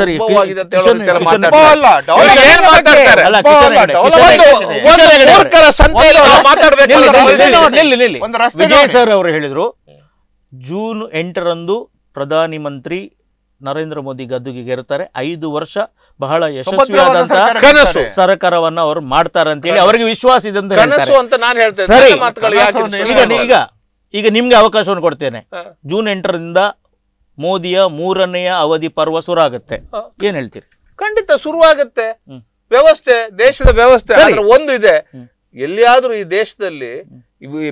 ಸರ್ ಅವರು ಹೇಳಿದ್ರು ಜೂನ್ ಎಂಟರಂದು ಪ್ರಧಾನಿ ಮಂತ್ರಿ ನರೇಂದ್ರ ಮೋದಿ ಗದ್ದುಗೆ ಇರ್ತಾರೆ ಐದು ವರ್ಷ ಬಹಳ ಯಶಸ್ವಿಯಾದಂತಹ ಸರ್ಕಾರವನ್ನ ಅವ್ರು ಮಾಡ್ತಾರೆ ಅಂತ ಹೇಳಿ ಅವರಿಗೆ ವಿಶ್ವಾಸ ಇದೆ ಅಂತ ಈಗ ಈಗ ಈಗ ನಿಮ್ಗೆ ಅವಕಾಶವನ್ನು ಕೊಡ್ತೇನೆ ಜೂನ್ ಎಂಟರಿಂದ ಮೋದಿಯ ಮೂರನೆಯ ಅವಧಿ ಪರ್ವ ಶುರು ಆಗುತ್ತೆ ಏನ್ ಹೇಳ್ತೀರಿ ಖಂಡಿತ ಶುರುವಾಗುತ್ತೆ ವ್ಯವಸ್ಥೆ ದೇಶದ ವ್ಯವಸ್ಥೆ ಒಂದು ಇದೆ ಎಲ್ಲಿಯಾದ್ರೂ ಈ ದೇಶದಲ್ಲಿ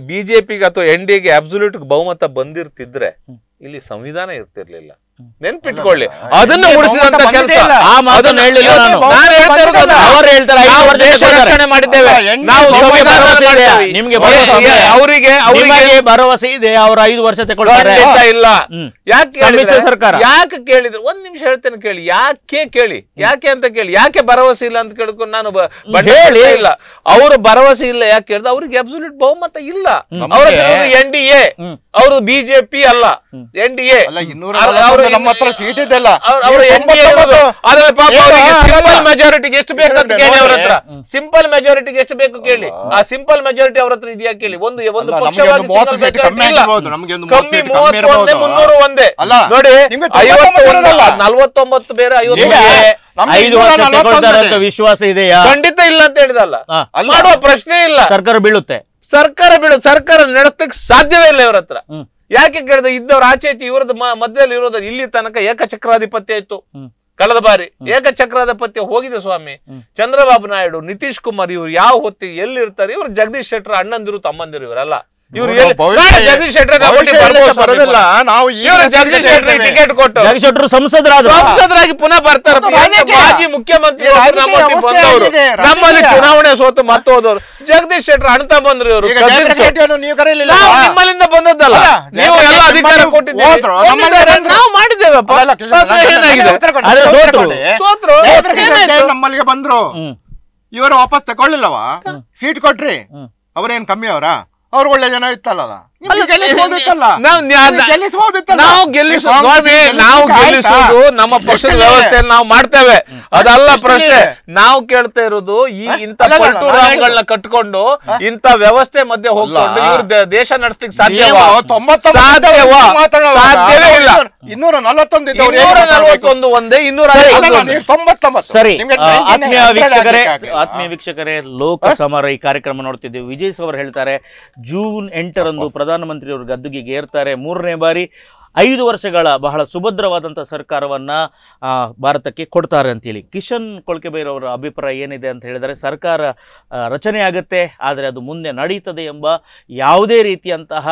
ಬಿಜೆಪಿಗೆ ಅಥವಾ ಎನ್ ಡಿಗೆ ಅಬ್ಸುಲ್ಯೂಟ್ ಬಹುಮತ ಬಂದಿರ್ತಿದ್ರೆ ಇಲ್ಲಿ ಸಂವಿಧಾನ ಇರ್ತಿರ್ಲಿಲ್ಲ ನೆನ್ಪಿಟ್ಕೊಳ್ಳಿ ಅದನ್ನ ಉಳಿಸಿದಂತ ಕೆಲಸ ಮಾಡಿದ್ದೇವೆ ನಾವು ಅವರಿಗೆ ಅವರಿಗೆ ಭರವಸೆ ಇದೆ ಅವರು ಐದು ವರ್ಷ ತಗೊಳ್ತಾರೆ ಇಲ್ಲ ಯಾಕೆ ಸರ್ಕಾರ ಯಾಕೆ ಕೇಳಿದ್ರು ಒಂದ್ ನಿಮಿಷ ಹೇಳ್ತೇನೆ ಕೇಳಿ ಯಾಕೆ ಕೇಳಿ ಯಾಕೆ ಅಂತ ಕೇಳಿ ಯಾಕೆ ಭರವಸೆ ಇಲ್ಲ ಅಂತ ಕೇಳ್ಕೊಂಡು ನಾನು ಹೇಳಿ ಇಲ್ಲ ಅವರು ಭರವಸೆ ಇಲ್ಲ ಯಾಕೆ ಕೇಳಿದ್ರು ಅವ್ರಿಗೆ ಅಬ್ಸಲ್ಯೂಟ್ ಬಹುಮತ ಇಲ್ಲ ಅವರ ಎನ್ ಡಿ ಎ ಅವ್ರದ್ದು ಬಿಜೆಪಿ ಅಲ್ಲ ಎನ್ ಡಿ ಎ ನಮ್ಮ ಹತ್ರ ಸೀಟ್ ಇದೆಲ್ಲ ಸಿಂಪಲ್ ಮೆಜಾರಿಟಿಗೆ ಎಷ್ಟು ಬೇಕು ಅಂತ ಕೇಳಿ ಅವ್ರ ಹತ್ರ ಸಿಂಪಲ್ ಮೆಜಾರಿಟಿಗೆ ಎಷ್ಟು ಬೇಕು ಕೇಳಿ ಆ ಸಿಂಪಲ್ ಮೆಜಾರಿಟಿ ಅವ್ರ ಹತ್ರ ಇದೆಯಾ ಕೇಳಿ ಒಂದು ಒಂದು ಪಕ್ಷವಾಗಿ ಮುನ್ನೂರು ಒಂದೇ ನೋಡಿ ನಲ್ವತ್ತೊಂಬತ್ತು ಬೇರೆ ಐವತ್ತು ವಿಶ್ವಾಸ ಇದೆಯಾ ಖಂಡಿತ ಇಲ್ಲ ಅಂತ ಹೇಳಿದಲ್ಲ ಮಾಡುವ ಪ್ರಶ್ನೆ ಇಲ್ಲ ಸರ್ಕಾರ ಬೀಳುತ್ತೆ ಸರ್ಕಾರ ಬೀಳು ಸರ್ಕಾರ ನಡೆಸಲಿಕ್ಕೆ ಸಾಧ್ಯವೇ ಇಲ್ಲ ಇವ್ರ ಹತ್ರ ಯಾಕೆ ಕೇಳಿದ ಇದ್ದವ್ರ ಆಚೆ ಐತಿ ಮಧ್ಯದಲ್ಲಿ ಇರೋದು ಇಲ್ಲಿ ತನಕ ಏಕಚಕ್ರಾಧಿಪತ್ಯ ಇತ್ತು ಕಳೆದ ಬಾರಿ ಏಕಚಕ್ರಾಧಿಪತ್ಯ ಹೋಗಿದೆ ಸ್ವಾಮಿ ಚಂದ್ರಬಾಬು ನಾಯ್ಡು ನಿತೀಶ್ ಕುಮಾರ್ ಇವ್ರು ಯಾವ ಹೊತ್ತಿ ಎಲ್ಲಿರ್ತಾರೆ ಇವ್ರು ಜಗದೀಶ್ ಶೆಟ್ಟರ್ ಅಣ್ಣಂದಿರು ತಮ್ಮಂದಿರು ಇವರಲ್ಲ ಇವ್ರು ಜಗದೀಶ್ ಬರೋದಿಲ್ಲ ನಾವು ಜಗದೀಶ್ ಶೆಟ್ಟರ್ ಟಿಕೆಟ್ ಕೊಟ್ಟು ಜಗದೀಶ್ ಶೆಟ್ಟರ್ ಸಂಸದರಾದ್ರು ಸಂಸದರಾಗಿ ಪುನಃ ಬರ್ತಾರೆ ಮಾಜಿ ಮುಖ್ಯಮಂತ್ರಿ ನಮ್ಮಲ್ಲಿ ಚುನಾವಣೆ ಸೋತು ಮತ್ತೋದವ್ರು ಜಗದೀಶ್ ಶೆಟ್ಟರ್ ಅಣ್ತ ಬಂದ್ರು ಇವರು ನಿಮ್ಮಲ್ಲಿಂದ ಬಂದದ್ದಲ್ಲ ನೀವು ಎಲ್ಲ ಅಧಿಕಾರ ಕೊಟ್ಟಿದ್ದೀವಿ ನಮ್ಮಲ್ಲಿಗೆ ಬಂದ್ರು ಇವರು ವಾಪಸ್ ತಗೊಳ್ಳಿಲ್ಲವಾ ಸೀಟ್ ಕೊಟ್ರಿ ಅವ್ರೇನ್ ಕಮ್ಮಿ ಅವರಾ ಅವ್ರು ಒಳ್ಳೆ ಜನ ಇತ್ತಲ್ಲ ನಾವು ಗೆಲ್ಲಿಸೋದು ನಮ್ಮ ಪಕ್ಷದ ವ್ಯವಸ್ಥೆಯನ್ನು ನಾವು ಮಾಡ್ತೇವೆ ಅದಲ್ಲ ಪ್ರಶ್ನೆ ನಾವು ಕೇಳ್ತಾ ಇರೋದು ಈ ಇಂತ ಪಲ್ಟೂರಾವ್ಗಳನ್ನ ಕಟ್ಕೊಂಡು ಇಂತ ವ್ಯವಸ್ಥೆ ಮಧ್ಯೆ ಹೋಗ್ಕೊಂಡು ದೇಶ ನಡೆಸ್ಲಿಕ್ಕೆ ಸಾಧ್ಯವಾ ಸಾಧ್ಯವೇ ಇಲ್ಲ ಇನ್ನೂರ ನಲವತ್ತೊಂದು ಒಂದೇ ಇನ್ನೂರ ಸರಿ ಆತ್ಮೀಯ ವೀಕ್ಷಕರೇ ಆತ್ಮೀಯ ವೀಕ್ಷಕರೇ ಲೋಕ ಸಮರ ಈ ಕಾರ್ಯಕ್ರಮ ನೋಡ್ತಿದ್ದೀವಿ ವಿಜಯ್ ಸವರ್ ಹೇಳ್ತಾರೆ ಜೂನ್ ಎಂಟರಂದು ಪ್ರಧಾನ ಪ್ರಧಾನಮಂತ್ರಿಯವರು ಗದ್ದುಗೆಗೆ ಏರ್ತಾರೆ ಮೂರನೇ ಬಾರಿ ಐದು ವರ್ಷಗಳ ಬಹಳ ಸುಭದ್ರವಾದಂಥ ಸರ್ಕಾರವನ್ನು ಭಾರತಕ್ಕೆ ಕೊಡ್ತಾರೆ ಅಂತೇಳಿ ಕಿಶನ್ ಕೊಳ್ಕೆಬೈರವರ ಅಭಿಪ್ರಾಯ ಏನಿದೆ ಅಂತ ಹೇಳಿದರೆ ಸರ್ಕಾರ ರಚನೆ ಆಗುತ್ತೆ ಆದರೆ ಅದು ಮುಂದೆ ನಡೀತದೆ ಎಂಬ ಯಾವುದೇ ರೀತಿಯಂತಹ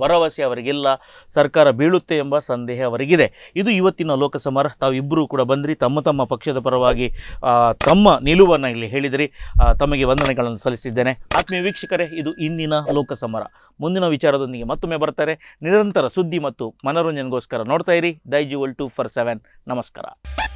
ಭರವಸೆ ಅವರಿಗಿಲ್ಲ ಸರ್ಕಾರ ಬೀಳುತ್ತೆ ಎಂಬ ಸಂದೇಹ ಅವರಿಗಿದೆ ಇದು ಇವತ್ತಿನ ಲೋಕಸಮರ ತಾವಿಬ್ಬರೂ ಕೂಡ ಬಂದ್ರಿ ತಮ್ಮ ತಮ್ಮ ಪಕ್ಷದ ಪರವಾಗಿ ತಮ್ಮ ನಿಲುವನ್ನು ಇಲ್ಲಿ ಹೇಳಿದ್ರಿ ತಮಗೆ ವಂದನೆಗಳನ್ನು ಸಲ್ಲಿಸಿದ್ದೇನೆ ಆತ್ಮೀಯ ವೀಕ್ಷಕರೇ ಇದು ಇಂದಿನ ಲೋಕಸಮರ ಮುಂದಿನ ವಿಚಾರದೊಂದಿಗೆ ಮತ್ತೊಮ್ಮೆ ಬರ್ತಾರೆ ನಿರಂತರ ಸುದ್ದಿ ಮತ್ತು ಮನೋರಂಜನೆಗೋಸ್ಕರ ನೋಡ್ತಾ ಇರಿ ದೈ ಜಿ ಟು ಫರ್ ಸೆವೆನ್ ನಮಸ್ಕಾರ